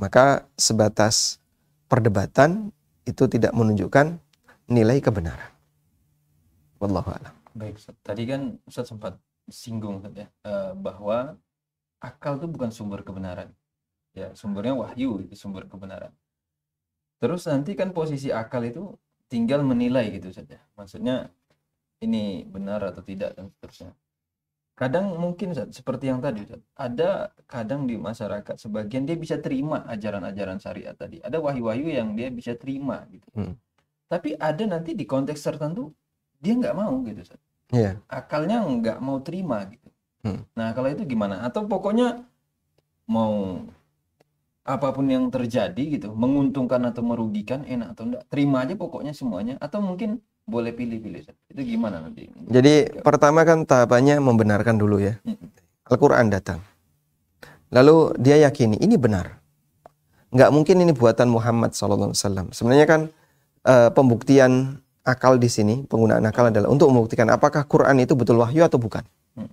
Speaker 1: Maka sebatas perdebatan itu tidak menunjukkan nilai kebenaran. Wallahu
Speaker 2: Baik, tadi kan Ustaz sempat singgung kan ya eh, bahwa akal itu bukan sumber kebenaran ya sumbernya wahyu itu sumber kebenaran terus nanti kan posisi akal itu tinggal menilai gitu saja maksudnya ini benar atau tidak dan seterusnya kadang mungkin seperti yang tadi ada kadang di masyarakat sebagian dia bisa terima ajaran-ajaran syariat tadi ada wahyu-wahyu yang dia bisa terima gitu hmm. tapi ada nanti di konteks tertentu dia nggak mau gitu Ustaz yeah. akalnya nggak mau terima gitu hmm. nah kalau itu gimana atau pokoknya mau apapun yang terjadi gitu menguntungkan atau merugikan enak atau enggak terima aja pokoknya semuanya atau mungkin boleh pilih-pilih itu gimana nanti jadi Gak.
Speaker 1: pertama kan tahapannya membenarkan dulu ya hmm. Al-Quran datang lalu dia yakini ini benar nggak mungkin ini buatan Muhammad SAW sebenarnya kan uh, pembuktian akal di sini, penggunaan akal adalah untuk membuktikan apakah Quran itu betul wahyu atau bukan. Hmm.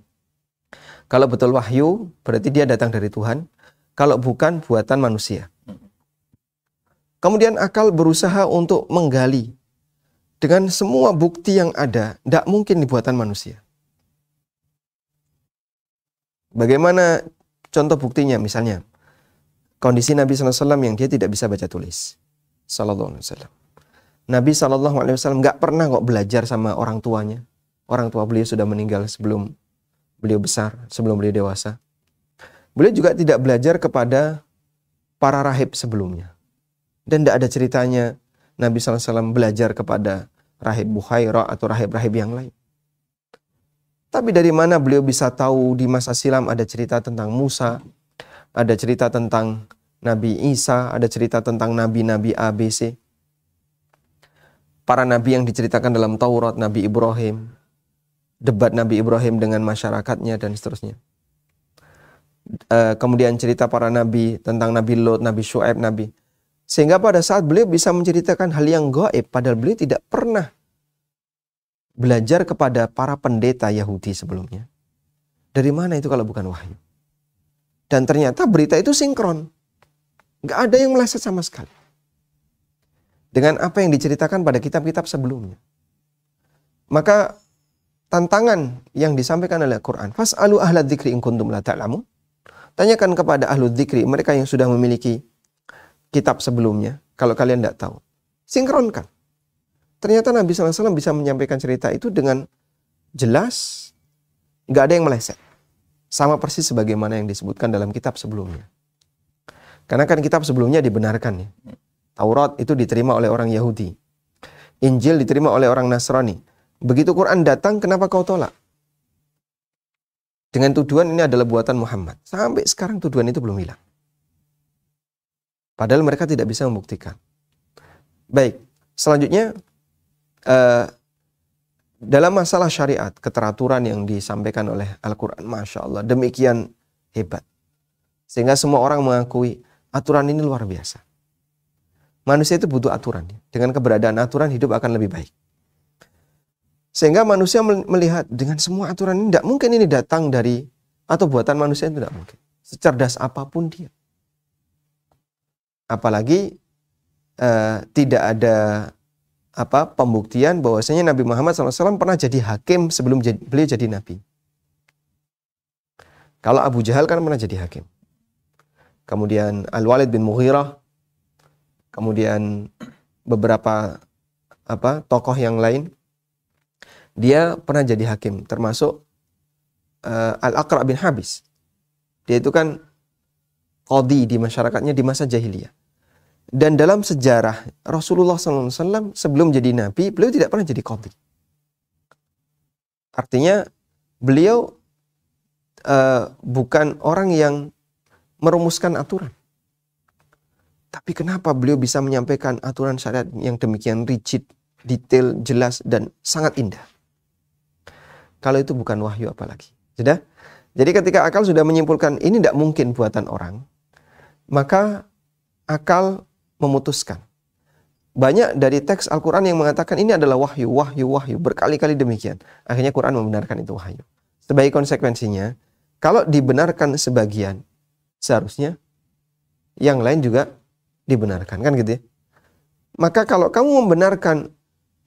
Speaker 1: Kalau betul wahyu, berarti dia datang dari Tuhan. Kalau bukan, buatan manusia. Hmm. Kemudian akal berusaha untuk menggali dengan semua bukti yang ada, tidak mungkin dibuatan manusia. Bagaimana contoh buktinya? Misalnya, kondisi Nabi SAW yang dia tidak bisa baca tulis. Sallallahu alaihi wasallam Nabi saw gak pernah kok belajar sama orang tuanya. Orang tua beliau sudah meninggal sebelum beliau besar, sebelum beliau dewasa. Beliau juga tidak belajar kepada para rahib sebelumnya. Dan tidak ada ceritanya Nabi saw belajar kepada rahib Bukhairah atau rahib-rahib yang lain. Tapi dari mana beliau bisa tahu di masa silam ada cerita tentang Musa, ada cerita tentang Nabi Isa, ada cerita tentang nabi-nabi ABC para nabi yang diceritakan dalam Taurat, Nabi Ibrahim, debat Nabi Ibrahim dengan masyarakatnya dan seterusnya. E, kemudian cerita para nabi tentang Nabi Lot, Nabi Shu'aib, Nabi. Sehingga pada saat beliau bisa menceritakan hal yang gaib padahal beliau tidak pernah belajar kepada para pendeta Yahudi sebelumnya. Dari mana itu kalau bukan wahyu? Dan ternyata berita itu sinkron. Gak ada yang meleset sama sekali dengan apa yang diceritakan pada kitab-kitab sebelumnya. Maka tantangan yang disampaikan oleh Quran, "Fas'alu ahla dzikri in kuntum la ta'lamun." Tanyakan kepada ahlu dzikri, mereka yang sudah memiliki kitab sebelumnya, kalau kalian tidak tahu. Sinkronkan. Ternyata Nabi SAW bisa menyampaikan cerita itu dengan jelas, nggak ada yang meleset. Sama persis sebagaimana yang disebutkan dalam kitab sebelumnya. Karena kan kitab sebelumnya dibenarkan ya. Taurat itu diterima oleh orang Yahudi. Injil diterima oleh orang Nasrani. Begitu Quran datang, kenapa kau tolak? Dengan tuduhan ini adalah buatan Muhammad. Sampai sekarang tuduhan itu belum hilang. Padahal mereka tidak bisa membuktikan. Baik, selanjutnya uh, dalam masalah syariat, keteraturan yang disampaikan oleh Al-Quran, Masya Allah, demikian hebat. Sehingga semua orang mengakui aturan ini luar biasa. Manusia itu butuh aturan. Dengan keberadaan aturan hidup akan lebih baik. Sehingga manusia melihat dengan semua aturan ini tidak mungkin ini datang dari atau buatan manusia itu tidak mungkin. Secerdas apapun dia. Apalagi eh, tidak ada apa pembuktian bahwasanya Nabi Muhammad SAW pernah jadi hakim sebelum jadi, beliau jadi nabi. Kalau Abu Jahal kan pernah jadi hakim. Kemudian Al-Walid bin Mughirah kemudian beberapa apa tokoh yang lain dia pernah jadi hakim termasuk uh, Al-Aqra bin Habis dia itu kan kodi di masyarakatnya di masa jahiliyah dan dalam sejarah Rasulullah SAW sebelum jadi nabi beliau tidak pernah jadi kodi artinya beliau uh, bukan orang yang merumuskan aturan tapi kenapa beliau bisa menyampaikan aturan syariat yang demikian rigid, detail, jelas, dan sangat indah? Kalau itu bukan wahyu apalagi. Sudah? Jadi ketika akal sudah menyimpulkan ini tidak mungkin buatan orang, maka akal memutuskan. Banyak dari teks Al-Quran yang mengatakan ini adalah wahyu, wahyu, wahyu. Berkali-kali demikian. Akhirnya Quran membenarkan itu wahyu. Sebagai konsekuensinya, kalau dibenarkan sebagian, seharusnya yang lain juga dibenarkan kan gitu ya. Maka kalau kamu membenarkan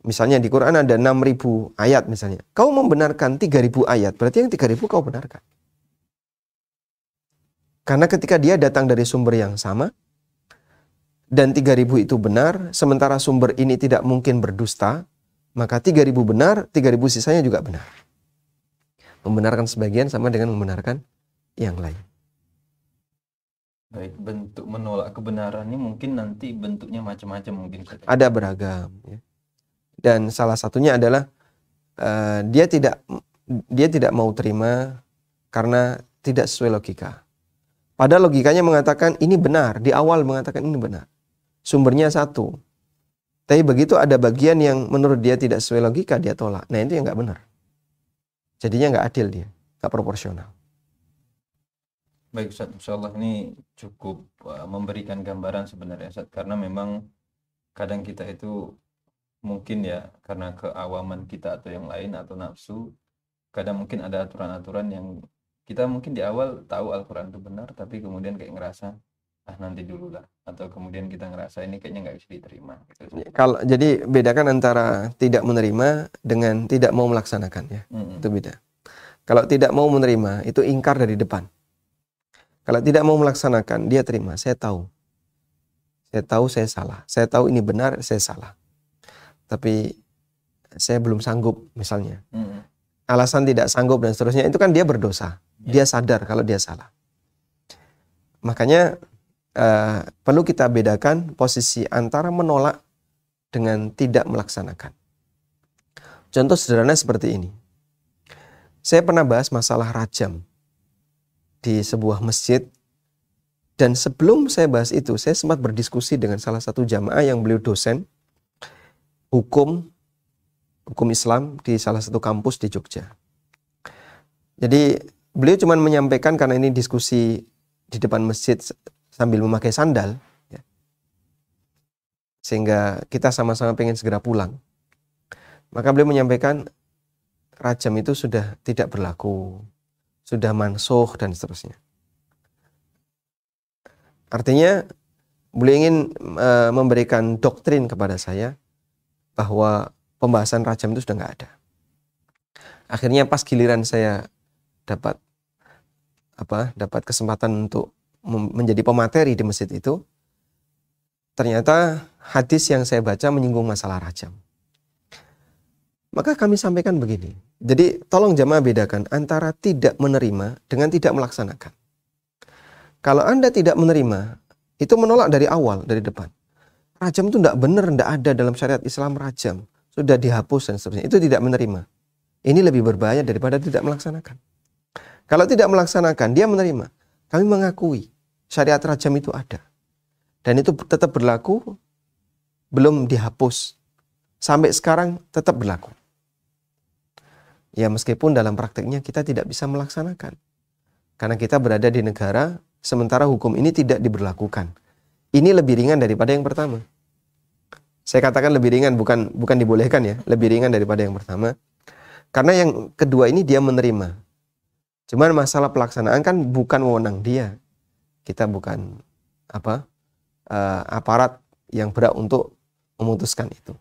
Speaker 1: misalnya di Quran ada 6000 ayat misalnya. Kau membenarkan 3000 ayat, berarti yang 3000 kau benarkan. Karena ketika dia datang dari sumber yang sama dan 3000 itu benar, sementara sumber ini tidak mungkin berdusta, maka 3000 benar, 3000 sisanya juga benar. Membenarkan sebagian sama dengan membenarkan yang lain.
Speaker 2: Baik, bentuk menolak kebenaran ini mungkin nanti bentuknya macam-macam mungkin.
Speaker 1: Ada beragam. Ya. Dan salah satunya adalah uh, dia tidak dia tidak mau terima karena tidak sesuai logika. Pada logikanya mengatakan ini benar, di awal mengatakan ini benar. Sumbernya satu. Tapi begitu ada bagian yang menurut dia tidak sesuai logika, dia tolak. Nah itu yang nggak benar. Jadinya nggak adil dia, nggak proporsional.
Speaker 2: Baik Ustaz, Insya Allah ini cukup eh, memberikan gambaran sebenarnya Ustaz karena memang kadang kita itu mungkin ya karena keawaman kita atau yang lain atau nafsu kadang mungkin ada aturan-aturan yang kita mungkin di awal tahu Al-Quran itu benar tapi kemudian kayak ngerasa ah nanti dulu lah atau kemudian kita ngerasa ini kayaknya nggak bisa diterima
Speaker 1: gitu, kalau jadi bedakan antara tidak menerima dengan tidak mau melaksanakan ya mm -hmm. itu beda kalau tidak mau menerima itu ingkar dari depan kalau tidak mau melaksanakan, dia terima. Saya tahu. Saya tahu saya salah. Saya tahu ini benar, saya salah. Tapi saya belum sanggup misalnya. Hmm. Alasan tidak sanggup dan seterusnya itu kan dia berdosa. Ya. Dia sadar kalau dia salah. Makanya uh, perlu kita bedakan posisi antara menolak dengan tidak melaksanakan. Contoh sederhana seperti ini. Saya pernah bahas masalah rajam di sebuah masjid dan sebelum saya bahas itu saya sempat berdiskusi dengan salah satu jamaah yang beliau dosen hukum hukum Islam di salah satu kampus di Jogja. Jadi beliau cuma menyampaikan karena ini diskusi di depan masjid sambil memakai sandal ya. sehingga kita sama-sama pengen segera pulang. Maka beliau menyampaikan rajam itu sudah tidak berlaku sudah mansuh dan seterusnya. Artinya beliau ingin e, memberikan doktrin kepada saya bahwa pembahasan rajam itu sudah nggak ada. Akhirnya pas giliran saya dapat apa dapat kesempatan untuk menjadi pemateri di masjid itu, ternyata hadis yang saya baca menyinggung masalah rajam. Maka kami sampaikan begini, jadi tolong jamaah bedakan antara tidak menerima dengan tidak melaksanakan. Kalau Anda tidak menerima, itu menolak dari awal, dari depan. Rajam itu tidak benar, tidak ada dalam syariat Islam rajam. Sudah dihapus dan seterusnya. Itu tidak menerima. Ini lebih berbahaya daripada tidak melaksanakan. Kalau tidak melaksanakan, dia menerima. Kami mengakui syariat rajam itu ada. Dan itu tetap berlaku, belum dihapus. Sampai sekarang tetap berlaku. Ya meskipun dalam prakteknya kita tidak bisa melaksanakan. Karena kita berada di negara sementara hukum ini tidak diberlakukan. Ini lebih ringan daripada yang pertama. Saya katakan lebih ringan bukan bukan dibolehkan ya, lebih ringan daripada yang pertama. Karena yang kedua ini dia menerima. Cuman masalah pelaksanaan kan bukan wewenang dia. Kita bukan apa? Uh, aparat yang berat untuk memutuskan itu.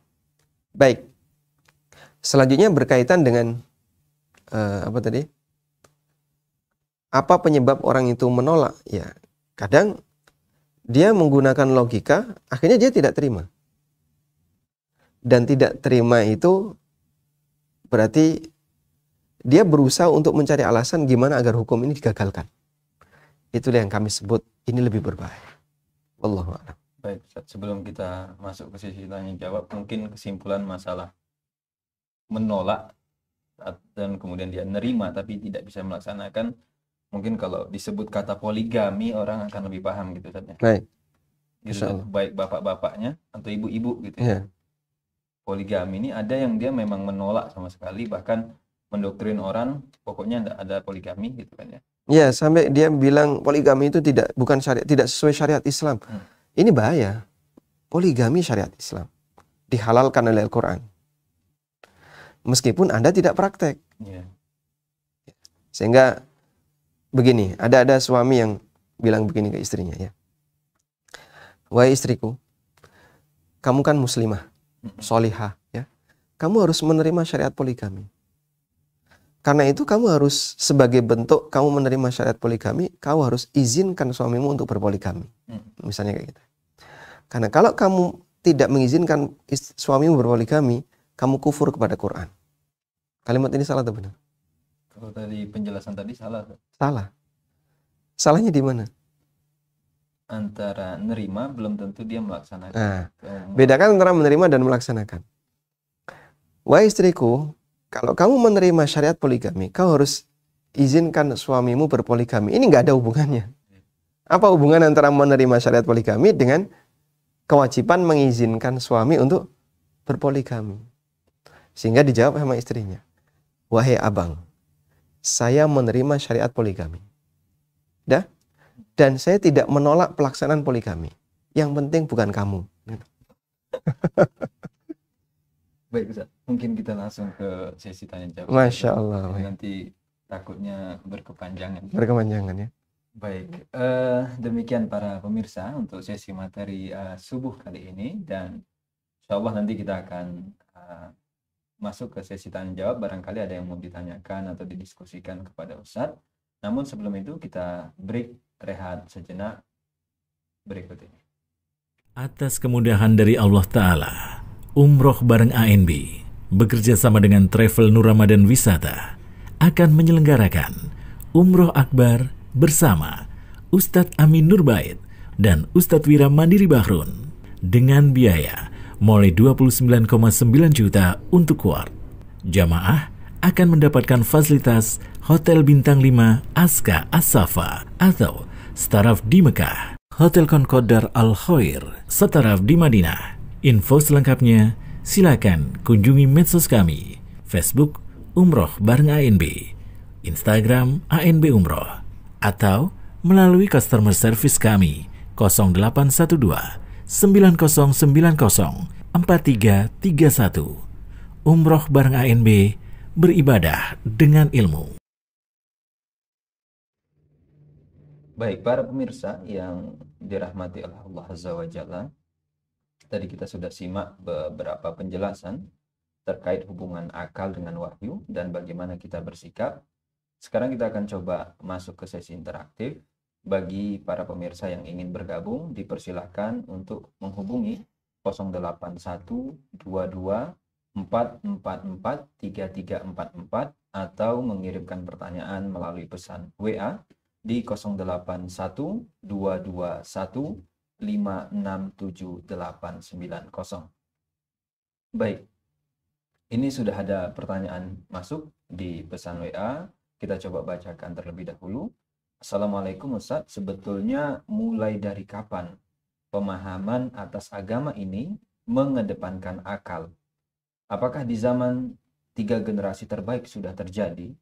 Speaker 1: Baik. Selanjutnya berkaitan dengan uh, apa tadi? Apa penyebab orang itu menolak? Ya, kadang dia menggunakan logika, akhirnya dia tidak terima. Dan tidak terima itu berarti dia berusaha untuk mencari alasan gimana agar hukum ini digagalkan. Itu yang kami sebut ini lebih berbahaya. Wallahu a'lam.
Speaker 2: Baik, sebelum kita masuk ke sisi tanya jawab, mungkin kesimpulan masalah menolak dan kemudian dia nerima tapi tidak bisa melaksanakan mungkin kalau disebut kata poligami orang akan lebih paham gitu kan ya
Speaker 1: baik gitu,
Speaker 2: baik bapak-bapaknya atau ibu-ibu gitu ya. Iya. poligami ini ada yang dia memang menolak sama sekali bahkan mendoktrin orang pokoknya tidak ada poligami gitu kan ya
Speaker 1: ya sampai dia bilang poligami itu tidak bukan syariat tidak sesuai syariat Islam hmm. ini bahaya poligami syariat Islam dihalalkan oleh Al-Quran meskipun Anda tidak praktek. Yeah. Sehingga begini, ada ada suami yang bilang begini ke istrinya ya. Wahai istriku, kamu kan muslimah, solihah ya. Kamu harus menerima syariat poligami. Karena itu kamu harus sebagai bentuk kamu menerima syariat poligami, kamu harus izinkan suamimu untuk berpoligami. Mm. Misalnya kayak gitu. Karena kalau kamu tidak mengizinkan suamimu berpoligami, kamu kufur kepada Quran. Kalimat ini salah atau benar?
Speaker 2: Kalau tadi penjelasan tadi salah.
Speaker 1: Salah. Salahnya di mana?
Speaker 2: Antara nerima belum tentu dia melaksanakan.
Speaker 1: Nah, bedakan antara menerima dan melaksanakan. Wah istriku, kalau kamu menerima syariat poligami, kau harus izinkan suamimu berpoligami. Ini nggak ada hubungannya. Apa hubungan antara menerima syariat poligami dengan kewajiban mengizinkan suami untuk berpoligami? Sehingga dijawab sama istrinya, wahai abang, saya menerima syariat poligami. Dah? Dan saya tidak menolak pelaksanaan poligami. Yang penting bukan kamu. Gitu.
Speaker 2: Baik Ustaz, mungkin kita langsung ke sesi tanya jawab. Masya Allah. Nanti takutnya berkepanjangan. Berkepanjangan ya. Baik, uh, demikian para pemirsa untuk sesi materi uh, subuh kali ini dan insya Allah nanti kita akan uh, masuk ke sesi tanya jawab barangkali ada yang mau ditanyakan atau didiskusikan kepada Ustadz. Namun sebelum itu kita break rehat sejenak berikut ini. Atas kemudahan dari Allah Ta'ala, Umroh bareng ANB bekerja sama dengan Travel Nur Ramadan Wisata akan menyelenggarakan Umroh Akbar bersama Ustadz Amin Nurbaid dan Ustadz Wira Mandiri Bahrun dengan biaya mulai 29,9 juta untuk kuart. Jamaah akan mendapatkan fasilitas Hotel Bintang 5 Aska Asafa atau Staraf di Mekah, Hotel Konkodar Al-Khair, Staraf di Madinah. Info selengkapnya silakan kunjungi medsos kami, Facebook Umroh Bareng ANB, Instagram ANB Umroh, atau melalui customer service kami 0812 9090 4331. Umroh bareng ANB, beribadah dengan ilmu. Baik, para pemirsa yang dirahmati Allah Azza wa Jalla, tadi kita sudah simak beberapa penjelasan terkait hubungan akal dengan wahyu dan bagaimana kita bersikap. Sekarang kita akan coba masuk ke sesi interaktif bagi para pemirsa yang ingin bergabung, dipersilahkan untuk menghubungi 081224443344 atau mengirimkan pertanyaan melalui pesan WA di 081221567890. Baik, ini sudah ada pertanyaan masuk di pesan WA. Kita coba bacakan terlebih dahulu. Assalamualaikum Ustaz, sebetulnya mulai dari kapan pemahaman atas agama ini mengedepankan akal? Apakah di zaman tiga generasi terbaik sudah terjadi?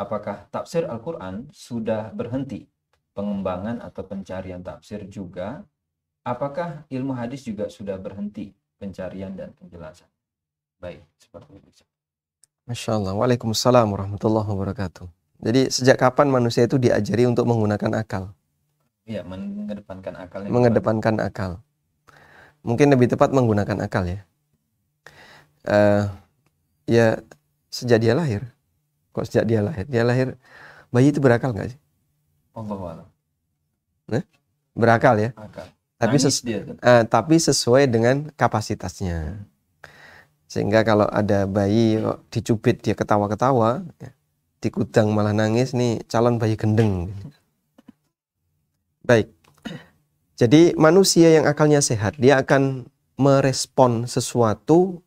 Speaker 2: Apakah tafsir Al-Quran sudah berhenti? Pengembangan atau pencarian tafsir juga? Apakah ilmu hadis juga sudah berhenti pencarian dan penjelasan? Baik, seperti itu.
Speaker 1: Masya Allah. Waalaikumsalam warahmatullahi wabarakatuh. Jadi sejak kapan manusia itu diajari untuk menggunakan akal?
Speaker 2: Iya, mengedepankan akal. Mengedepankan
Speaker 1: akal. Mungkin lebih tepat menggunakan akal ya. Uh, ya sejak dia lahir. Kok sejak dia lahir? Dia lahir bayi itu berakal nggak sih? Oh, Allah nah, berakal ya. Akal. Tapi, ses dia, uh, tapi sesuai dengan kapasitasnya. Hmm. Sehingga kalau ada bayi dicubit dia ketawa -ketawa, ya, di gudang malah nangis nih calon bayi gendeng. Baik. Jadi manusia yang akalnya sehat dia akan merespon sesuatu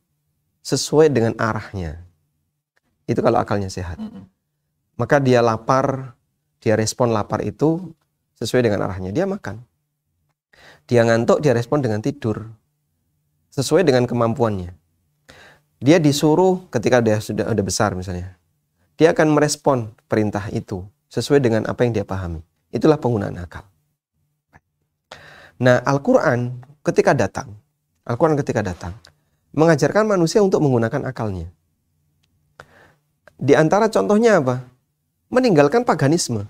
Speaker 1: sesuai dengan arahnya. Itu kalau akalnya sehat. Maka dia lapar, dia respon lapar itu sesuai dengan arahnya. Dia makan. Dia ngantuk, dia respon dengan tidur. Sesuai dengan kemampuannya. Dia disuruh ketika dia sudah ada besar misalnya. Dia akan merespon perintah itu sesuai dengan apa yang dia pahami. Itulah penggunaan akal. Nah, Al-Quran ketika datang, Al-Quran ketika datang, mengajarkan manusia untuk menggunakan akalnya. Di antara contohnya apa? Meninggalkan paganisme.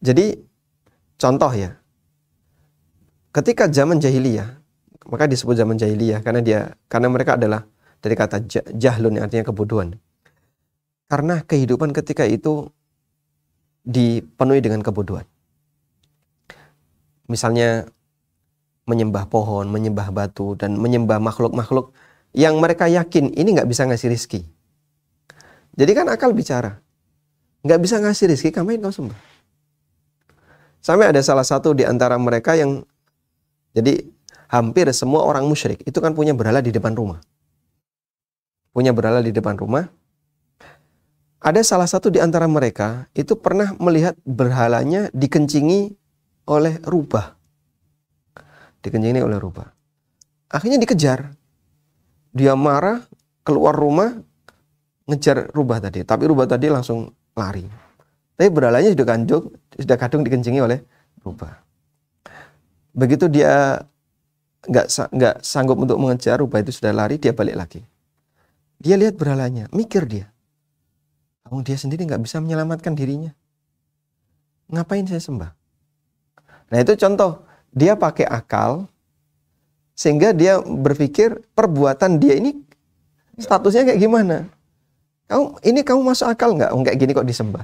Speaker 1: Jadi, contoh ya, ketika zaman jahiliyah, maka disebut zaman jahiliyah karena dia karena mereka adalah dari kata jahlun yang artinya kebodohan. Karena kehidupan ketika itu dipenuhi dengan kebodohan. Misalnya menyembah pohon, menyembah batu, dan menyembah makhluk-makhluk yang mereka yakin ini nggak bisa ngasih rizki. Jadi kan akal bicara, nggak bisa ngasih rizki, kamain kau sembah. Sampai ada salah satu di antara mereka yang jadi hampir semua orang musyrik itu kan punya berhala di depan rumah. Punya berhala di depan rumah, ada salah satu di antara mereka itu pernah melihat berhalanya dikencingi oleh rubah. Dikencingi oleh rubah. Akhirnya dikejar. Dia marah, keluar rumah, ngejar rubah tadi. Tapi rubah tadi langsung lari. Tapi berhalanya sudah kanjuk, sudah kadung dikencingi oleh rubah. Begitu dia nggak nggak sanggup untuk mengejar rubah itu sudah lari, dia balik lagi. Dia lihat berhalanya, mikir dia kamu dia sendiri nggak bisa menyelamatkan dirinya. Ngapain saya sembah? Nah itu contoh, dia pakai akal sehingga dia berpikir perbuatan dia ini statusnya kayak gimana? Kamu ini kamu masuk akal nggak? Oh, gini kok disembah?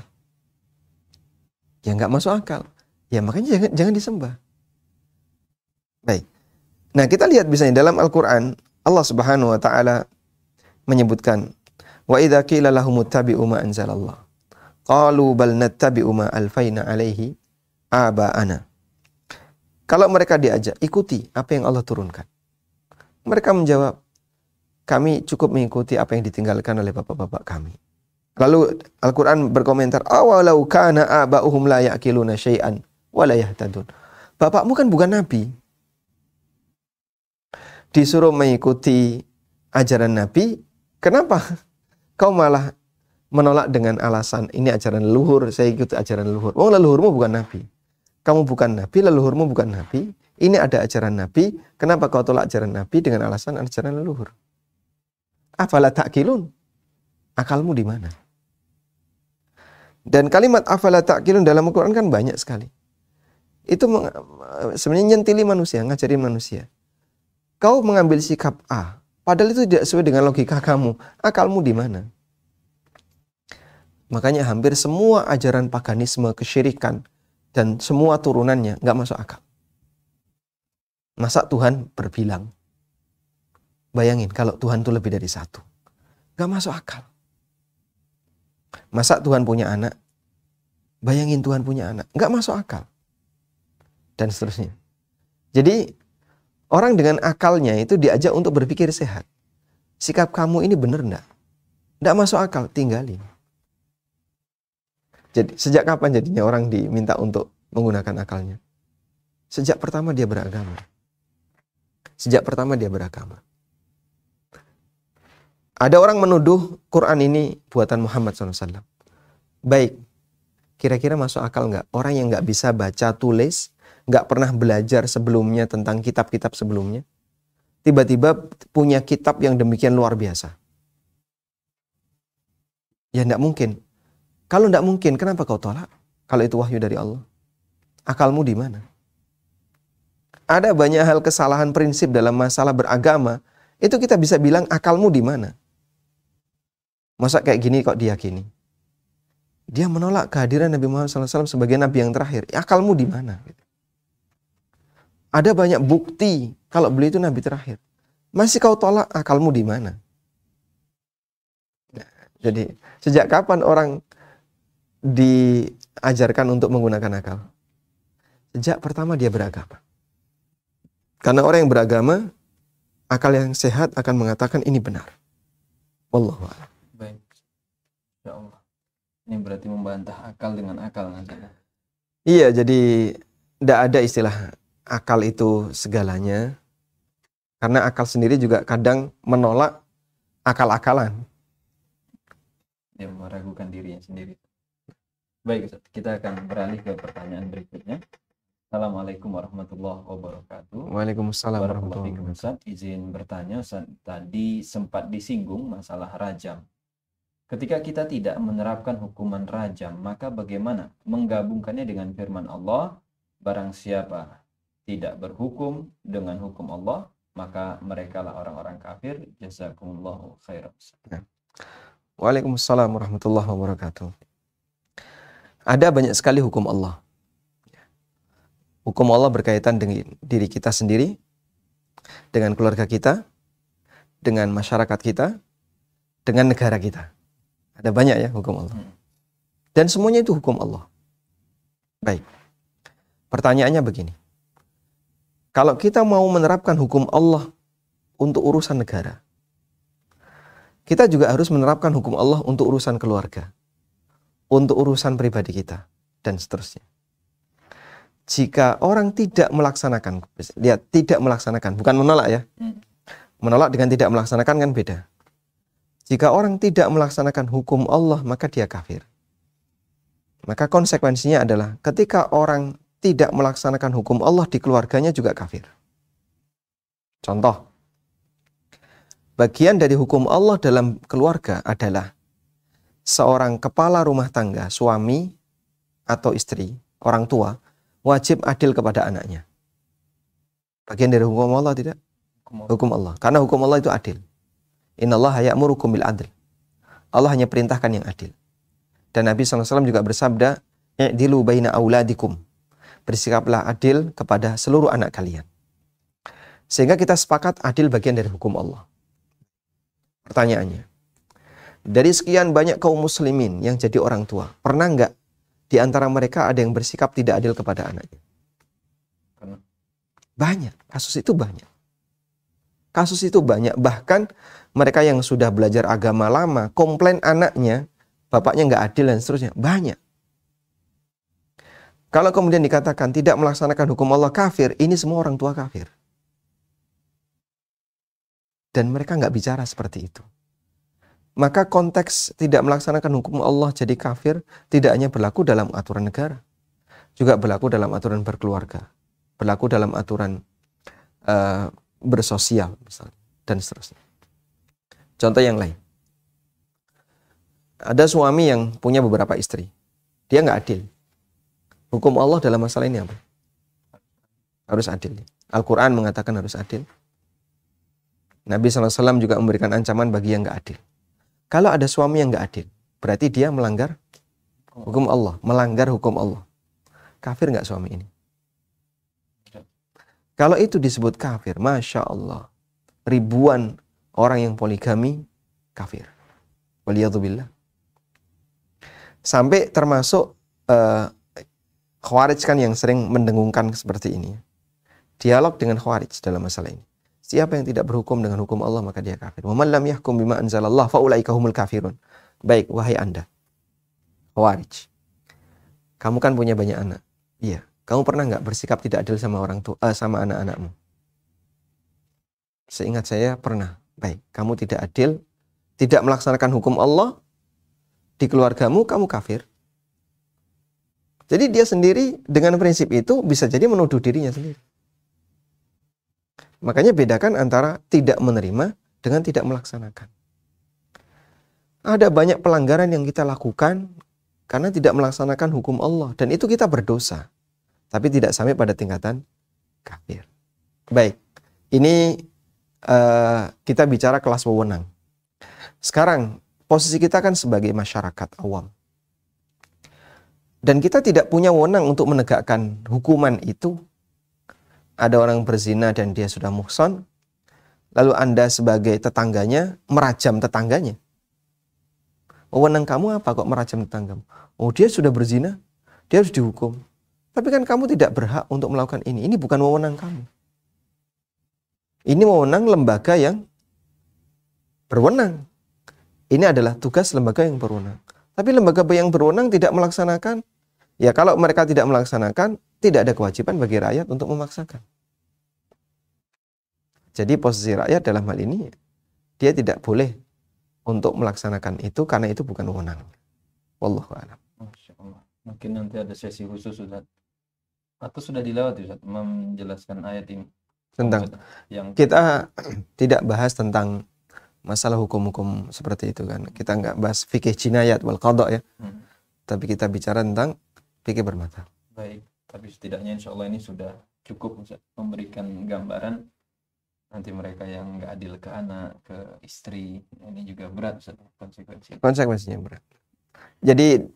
Speaker 1: Ya nggak masuk akal. Ya makanya jangan jangan disembah. Baik. Nah kita lihat misalnya dalam Al-Quran Allah Subhanahu Wa Taala menyebutkan Wa idza qila lahum ittabi'u ma anzalallah. Qalu bal nattabi'u ma alfaina alaihi aba'ana. Kalau mereka diajak, ikuti apa yang Allah turunkan. Mereka menjawab, kami cukup mengikuti apa yang ditinggalkan oleh bapak-bapak kami. Lalu Al-Quran berkomentar, Awalau kana aba'uhum la ya'kiluna syai'an wa la yahtadun. Bapakmu kan bukan Nabi. Disuruh mengikuti ajaran Nabi, kenapa? kau malah menolak dengan alasan ini ajaran leluhur, saya ikut ajaran leluhur. Wong oh, leluhurmu bukan nabi. Kamu bukan nabi, leluhurmu bukan nabi. Ini ada ajaran nabi, kenapa kau tolak ajaran nabi dengan alasan ajaran leluhur? Afala takilun? Akalmu di mana? Dan kalimat afala takilun dalam Al-Qur'an kan banyak sekali. Itu sebenarnya nyentili manusia, ngajarin manusia. Kau mengambil sikap A, Padahal itu tidak sesuai dengan logika kamu. Akalmu di mana? Makanya hampir semua ajaran paganisme, kesyirikan, dan semua turunannya nggak masuk akal. Masa Tuhan berbilang? Bayangin kalau Tuhan itu lebih dari satu. Nggak masuk akal. Masa Tuhan punya anak? Bayangin Tuhan punya anak. Nggak masuk akal. Dan seterusnya. Jadi Orang dengan akalnya itu diajak untuk berpikir sehat. Sikap kamu ini benar enggak? Enggak masuk akal, tinggalin. Jadi sejak kapan jadinya orang diminta untuk menggunakan akalnya? Sejak pertama dia beragama. Sejak pertama dia beragama. Ada orang menuduh Quran ini buatan Muhammad SAW. Baik, kira-kira masuk akal nggak? Orang yang nggak bisa baca tulis, nggak pernah belajar sebelumnya tentang kitab-kitab sebelumnya, tiba-tiba punya kitab yang demikian luar biasa. Ya tidak mungkin. Kalau tidak mungkin, kenapa kau tolak? Kalau itu wahyu dari Allah. Akalmu di mana? Ada banyak hal kesalahan prinsip dalam masalah beragama. Itu kita bisa bilang akalmu di mana? Masa kayak gini kok diyakini? Dia menolak kehadiran Nabi Muhammad SAW sebagai Nabi yang terakhir. Akalmu di mana? Gitu. Ada banyak bukti kalau beliau itu nabi terakhir. Masih kau tolak akalmu ah, di mana? Nah, jadi sejak kapan orang diajarkan untuk menggunakan akal? Sejak pertama dia beragama. Karena orang yang beragama, akal yang sehat akan mengatakan ini benar. Wallahu a'lam.
Speaker 2: Baik. Ya Allah. Ini berarti membantah akal dengan akal nanti.
Speaker 1: Iya, jadi tidak ada istilah akal itu segalanya. Karena akal sendiri juga kadang menolak akal-akalan.
Speaker 2: Ya, meragukan dirinya sendiri. Baik, Ustaz. kita akan beralih ke pertanyaan berikutnya. Assalamualaikum warahmatullahi wabarakatuh.
Speaker 1: Waalaikumsalam warahmatullahi
Speaker 2: wabarakatuh. Izin bertanya, Ustaz, tadi sempat disinggung masalah rajam. Ketika kita tidak menerapkan hukuman rajam, maka bagaimana menggabungkannya dengan firman Allah? Barang siapa tidak berhukum dengan hukum Allah, maka merekalah orang-orang kafir. Jazakumullahu khairan.
Speaker 1: Waalaikumsalam warahmatullahi wabarakatuh. Ada banyak sekali hukum Allah. Hukum Allah berkaitan dengan diri kita sendiri, dengan keluarga kita, dengan masyarakat kita, dengan negara kita. Ada banyak ya hukum Allah. Hmm. Dan semuanya itu hukum Allah. Baik. Pertanyaannya begini. Kalau kita mau menerapkan hukum Allah untuk urusan negara, kita juga harus menerapkan hukum Allah untuk urusan keluarga, untuk urusan pribadi kita, dan seterusnya. Jika orang tidak melaksanakan, lihat tidak melaksanakan, bukan menolak ya, hmm. menolak dengan tidak melaksanakan kan beda. Jika orang tidak melaksanakan hukum Allah maka dia kafir. Maka konsekuensinya adalah ketika orang tidak melaksanakan hukum Allah di keluarganya juga kafir. Contoh, bagian dari hukum Allah dalam keluarga adalah seorang kepala rumah tangga, suami atau istri, orang tua, wajib adil kepada anaknya. Bagian dari hukum Allah tidak? Hukum Allah. Karena hukum Allah itu adil. Inna Allah hayakmurukum bil adil. Allah hanya perintahkan yang adil. Dan Nabi SAW juga bersabda, "I'dilu baina auladikum." bersikaplah adil kepada seluruh anak kalian. Sehingga kita sepakat adil bagian dari hukum Allah. Pertanyaannya, dari sekian banyak kaum muslimin yang jadi orang tua, pernah nggak di antara mereka ada yang bersikap tidak adil kepada anaknya? Banyak, kasus itu banyak. Kasus itu banyak, bahkan mereka yang sudah belajar agama lama, komplain anaknya, bapaknya nggak adil dan seterusnya, banyak. Kalau kemudian dikatakan tidak melaksanakan hukum Allah kafir, ini semua orang tua kafir. Dan mereka nggak bicara seperti itu. Maka konteks tidak melaksanakan hukum Allah jadi kafir tidak hanya berlaku dalam aturan negara, juga berlaku dalam aturan berkeluarga, berlaku dalam aturan uh, bersosial misalnya dan seterusnya. Contoh yang lain, ada suami yang punya beberapa istri, dia nggak adil, Hukum Allah dalam masalah ini apa? Harus adil. Al-Quran mengatakan harus adil. Nabi SAW juga memberikan ancaman bagi yang gak adil. Kalau ada suami yang gak adil, berarti dia melanggar hukum Allah, melanggar hukum Allah. Kafir gak suami ini? Kalau itu disebut kafir, masya Allah, ribuan orang yang poligami kafir. Waliyadzubillah. Sampai termasuk uh, Khawarij kan yang sering mendengungkan seperti ini. Dialog dengan Khawarij dalam masalah ini. Siapa yang tidak berhukum dengan hukum Allah maka dia kafir. Wa man lam yahkum bima anzalallah faulaika humul kafirun. Baik, wahai Anda. Khawarij. Kamu kan punya banyak anak. Iya. Kamu pernah nggak bersikap tidak adil sama orang tua uh, eh, sama anak-anakmu? Seingat saya pernah. Baik, kamu tidak adil, tidak melaksanakan hukum Allah di keluargamu, kamu kafir. Jadi dia sendiri dengan prinsip itu bisa jadi menuduh dirinya sendiri. Makanya bedakan antara tidak menerima dengan tidak melaksanakan. Ada banyak pelanggaran yang kita lakukan karena tidak melaksanakan hukum Allah dan itu kita berdosa. Tapi tidak sampai pada tingkatan kafir. Baik, ini uh, kita bicara kelas wewenang. Sekarang posisi kita kan sebagai masyarakat awam dan kita tidak punya wewenang untuk menegakkan hukuman itu. Ada orang berzina dan dia sudah muhson, lalu Anda sebagai tetangganya merajam tetangganya. Wewenang kamu apa kok merajam tetanggamu? Oh dia sudah berzina, dia harus dihukum. Tapi kan kamu tidak berhak untuk melakukan ini. Ini bukan wewenang kamu. Ini wewenang lembaga yang berwenang. Ini adalah tugas lembaga yang berwenang. Tapi lembaga yang berwenang tidak melaksanakan Ya kalau mereka tidak melaksanakan, tidak ada kewajiban bagi rakyat untuk memaksakan. Jadi posisi rakyat dalam hal ini dia tidak boleh untuk melaksanakan itu karena itu bukan wewenangnya. Wallahu a'lam.
Speaker 2: Mungkin nanti ada sesi khusus Ustaz. Atau sudah dilewati Ustaz menjelaskan ayat ini
Speaker 1: tentang yang kita tidak bahas tentang masalah hukum-hukum seperti itu kan. Kita nggak bahas fikih jinayat wal qada ya. Hmm. Tapi kita bicara tentang pikir bermata
Speaker 2: baik tapi setidaknya insya Allah ini sudah cukup memberikan gambaran nanti mereka yang nggak adil ke anak ke istri ini juga berat konsekuensinya
Speaker 1: konsekuensinya berat jadi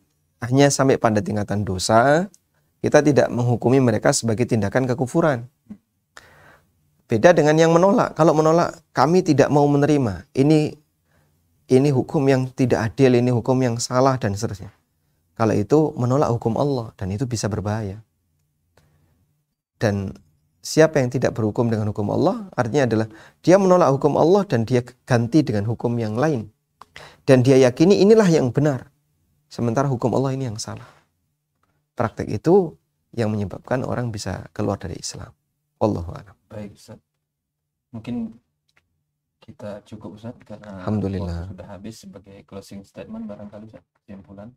Speaker 1: hanya sampai pada tingkatan dosa kita tidak menghukumi mereka sebagai tindakan kekufuran beda dengan yang menolak kalau menolak kami tidak mau menerima ini ini hukum yang tidak adil ini hukum yang salah dan seterusnya kalau itu menolak hukum Allah dan itu bisa berbahaya. Dan siapa yang tidak berhukum dengan hukum Allah artinya adalah dia menolak hukum Allah dan dia ganti dengan hukum yang lain. Dan dia yakini inilah yang benar. Sementara hukum Allah ini yang salah. Praktek itu yang menyebabkan orang bisa keluar dari Islam. Allah
Speaker 2: Baik, Ustaz. Mungkin kita cukup Ustaz karena Alhamdulillah. sudah habis sebagai closing statement barangkali Ustaz kesimpulan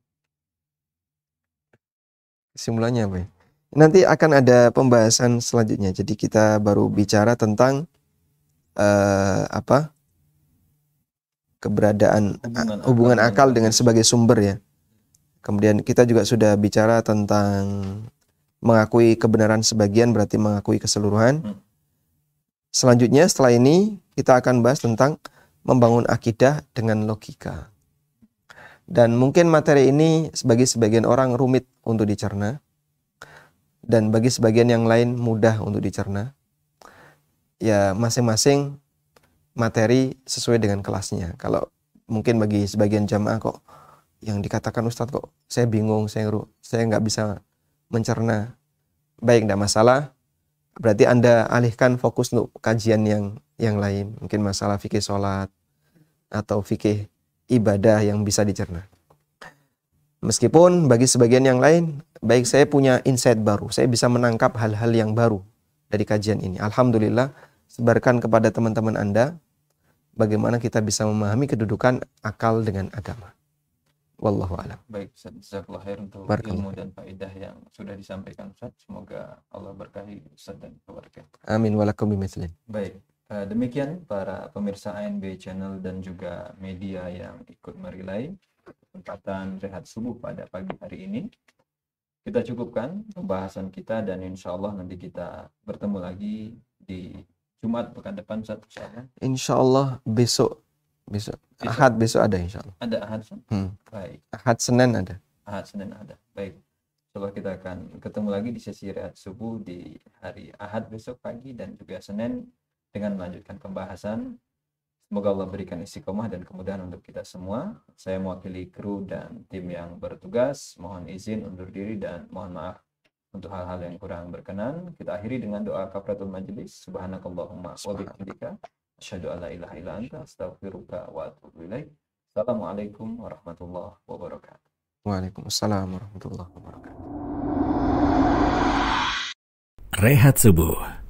Speaker 1: kesimpulannya apa ya? Nanti akan ada pembahasan selanjutnya. Jadi kita baru bicara tentang uh, apa? keberadaan hubungan, akal, hubungan akal dengan sebagai sumber ya. Kemudian kita juga sudah bicara tentang mengakui kebenaran sebagian berarti mengakui keseluruhan. Hmm. Selanjutnya setelah ini kita akan bahas tentang membangun akidah dengan logika. Dan mungkin materi ini sebagai sebagian orang rumit untuk dicerna. Dan bagi sebagian yang lain mudah untuk dicerna. Ya masing-masing materi sesuai dengan kelasnya. Kalau mungkin bagi sebagian jamaah kok yang dikatakan Ustadz kok saya bingung, saya saya nggak bisa mencerna. Baik, tidak masalah. Berarti Anda alihkan fokus untuk kajian yang yang lain. Mungkin masalah fikih sholat atau fikih ibadah yang bisa dicerna. Meskipun bagi sebagian yang lain, baik saya punya insight baru, saya bisa menangkap hal-hal yang baru dari kajian ini. Alhamdulillah, sebarkan kepada teman-teman Anda bagaimana kita bisa memahami kedudukan akal dengan agama. Wallahu alam.
Speaker 2: Baik, jazakallahu jazakallah untuk Barakallah. ilmu dan faedah yang sudah disampaikan Ustaz. Semoga Allah berkahi Ustaz dan keluarga.
Speaker 1: Amin walakum bimitslin.
Speaker 2: Baik. Eh, demikian para pemirsa ANB channel dan juga media yang ikut merilai kesempatan rehat subuh pada pagi hari ini. Kita cukupkan pembahasan kita dan insya Allah nanti kita bertemu lagi di Jumat pekan depan satu insya
Speaker 1: Insya Allah besok, besok, besok. Ahad besok ada insya Allah. Ada
Speaker 2: Ahad senin. Hmm. Baik.
Speaker 1: Ahad Senin ada.
Speaker 2: Ahad Senin ada. Baik. Setelah kita akan ketemu lagi di sesi rehat subuh di hari Ahad besok pagi dan juga Senin dengan melanjutkan pembahasan. Semoga Allah berikan istiqomah dan kemudahan untuk kita semua. Saya mewakili kru dan tim yang bertugas. Mohon izin undur diri dan mohon maaf untuk hal-hal yang kurang berkenan. Kita akhiri dengan doa kafaratul majelis. Subhanakallahumma wa bihamdika asyhadu an la ilaha illa anta astaghfiruka wa atubu ilaik. Assalamualaikum warahmatullahi wabarakatuh.
Speaker 1: Waalaikumsalam warahmatullahi wabarakatuh. Rehat subuh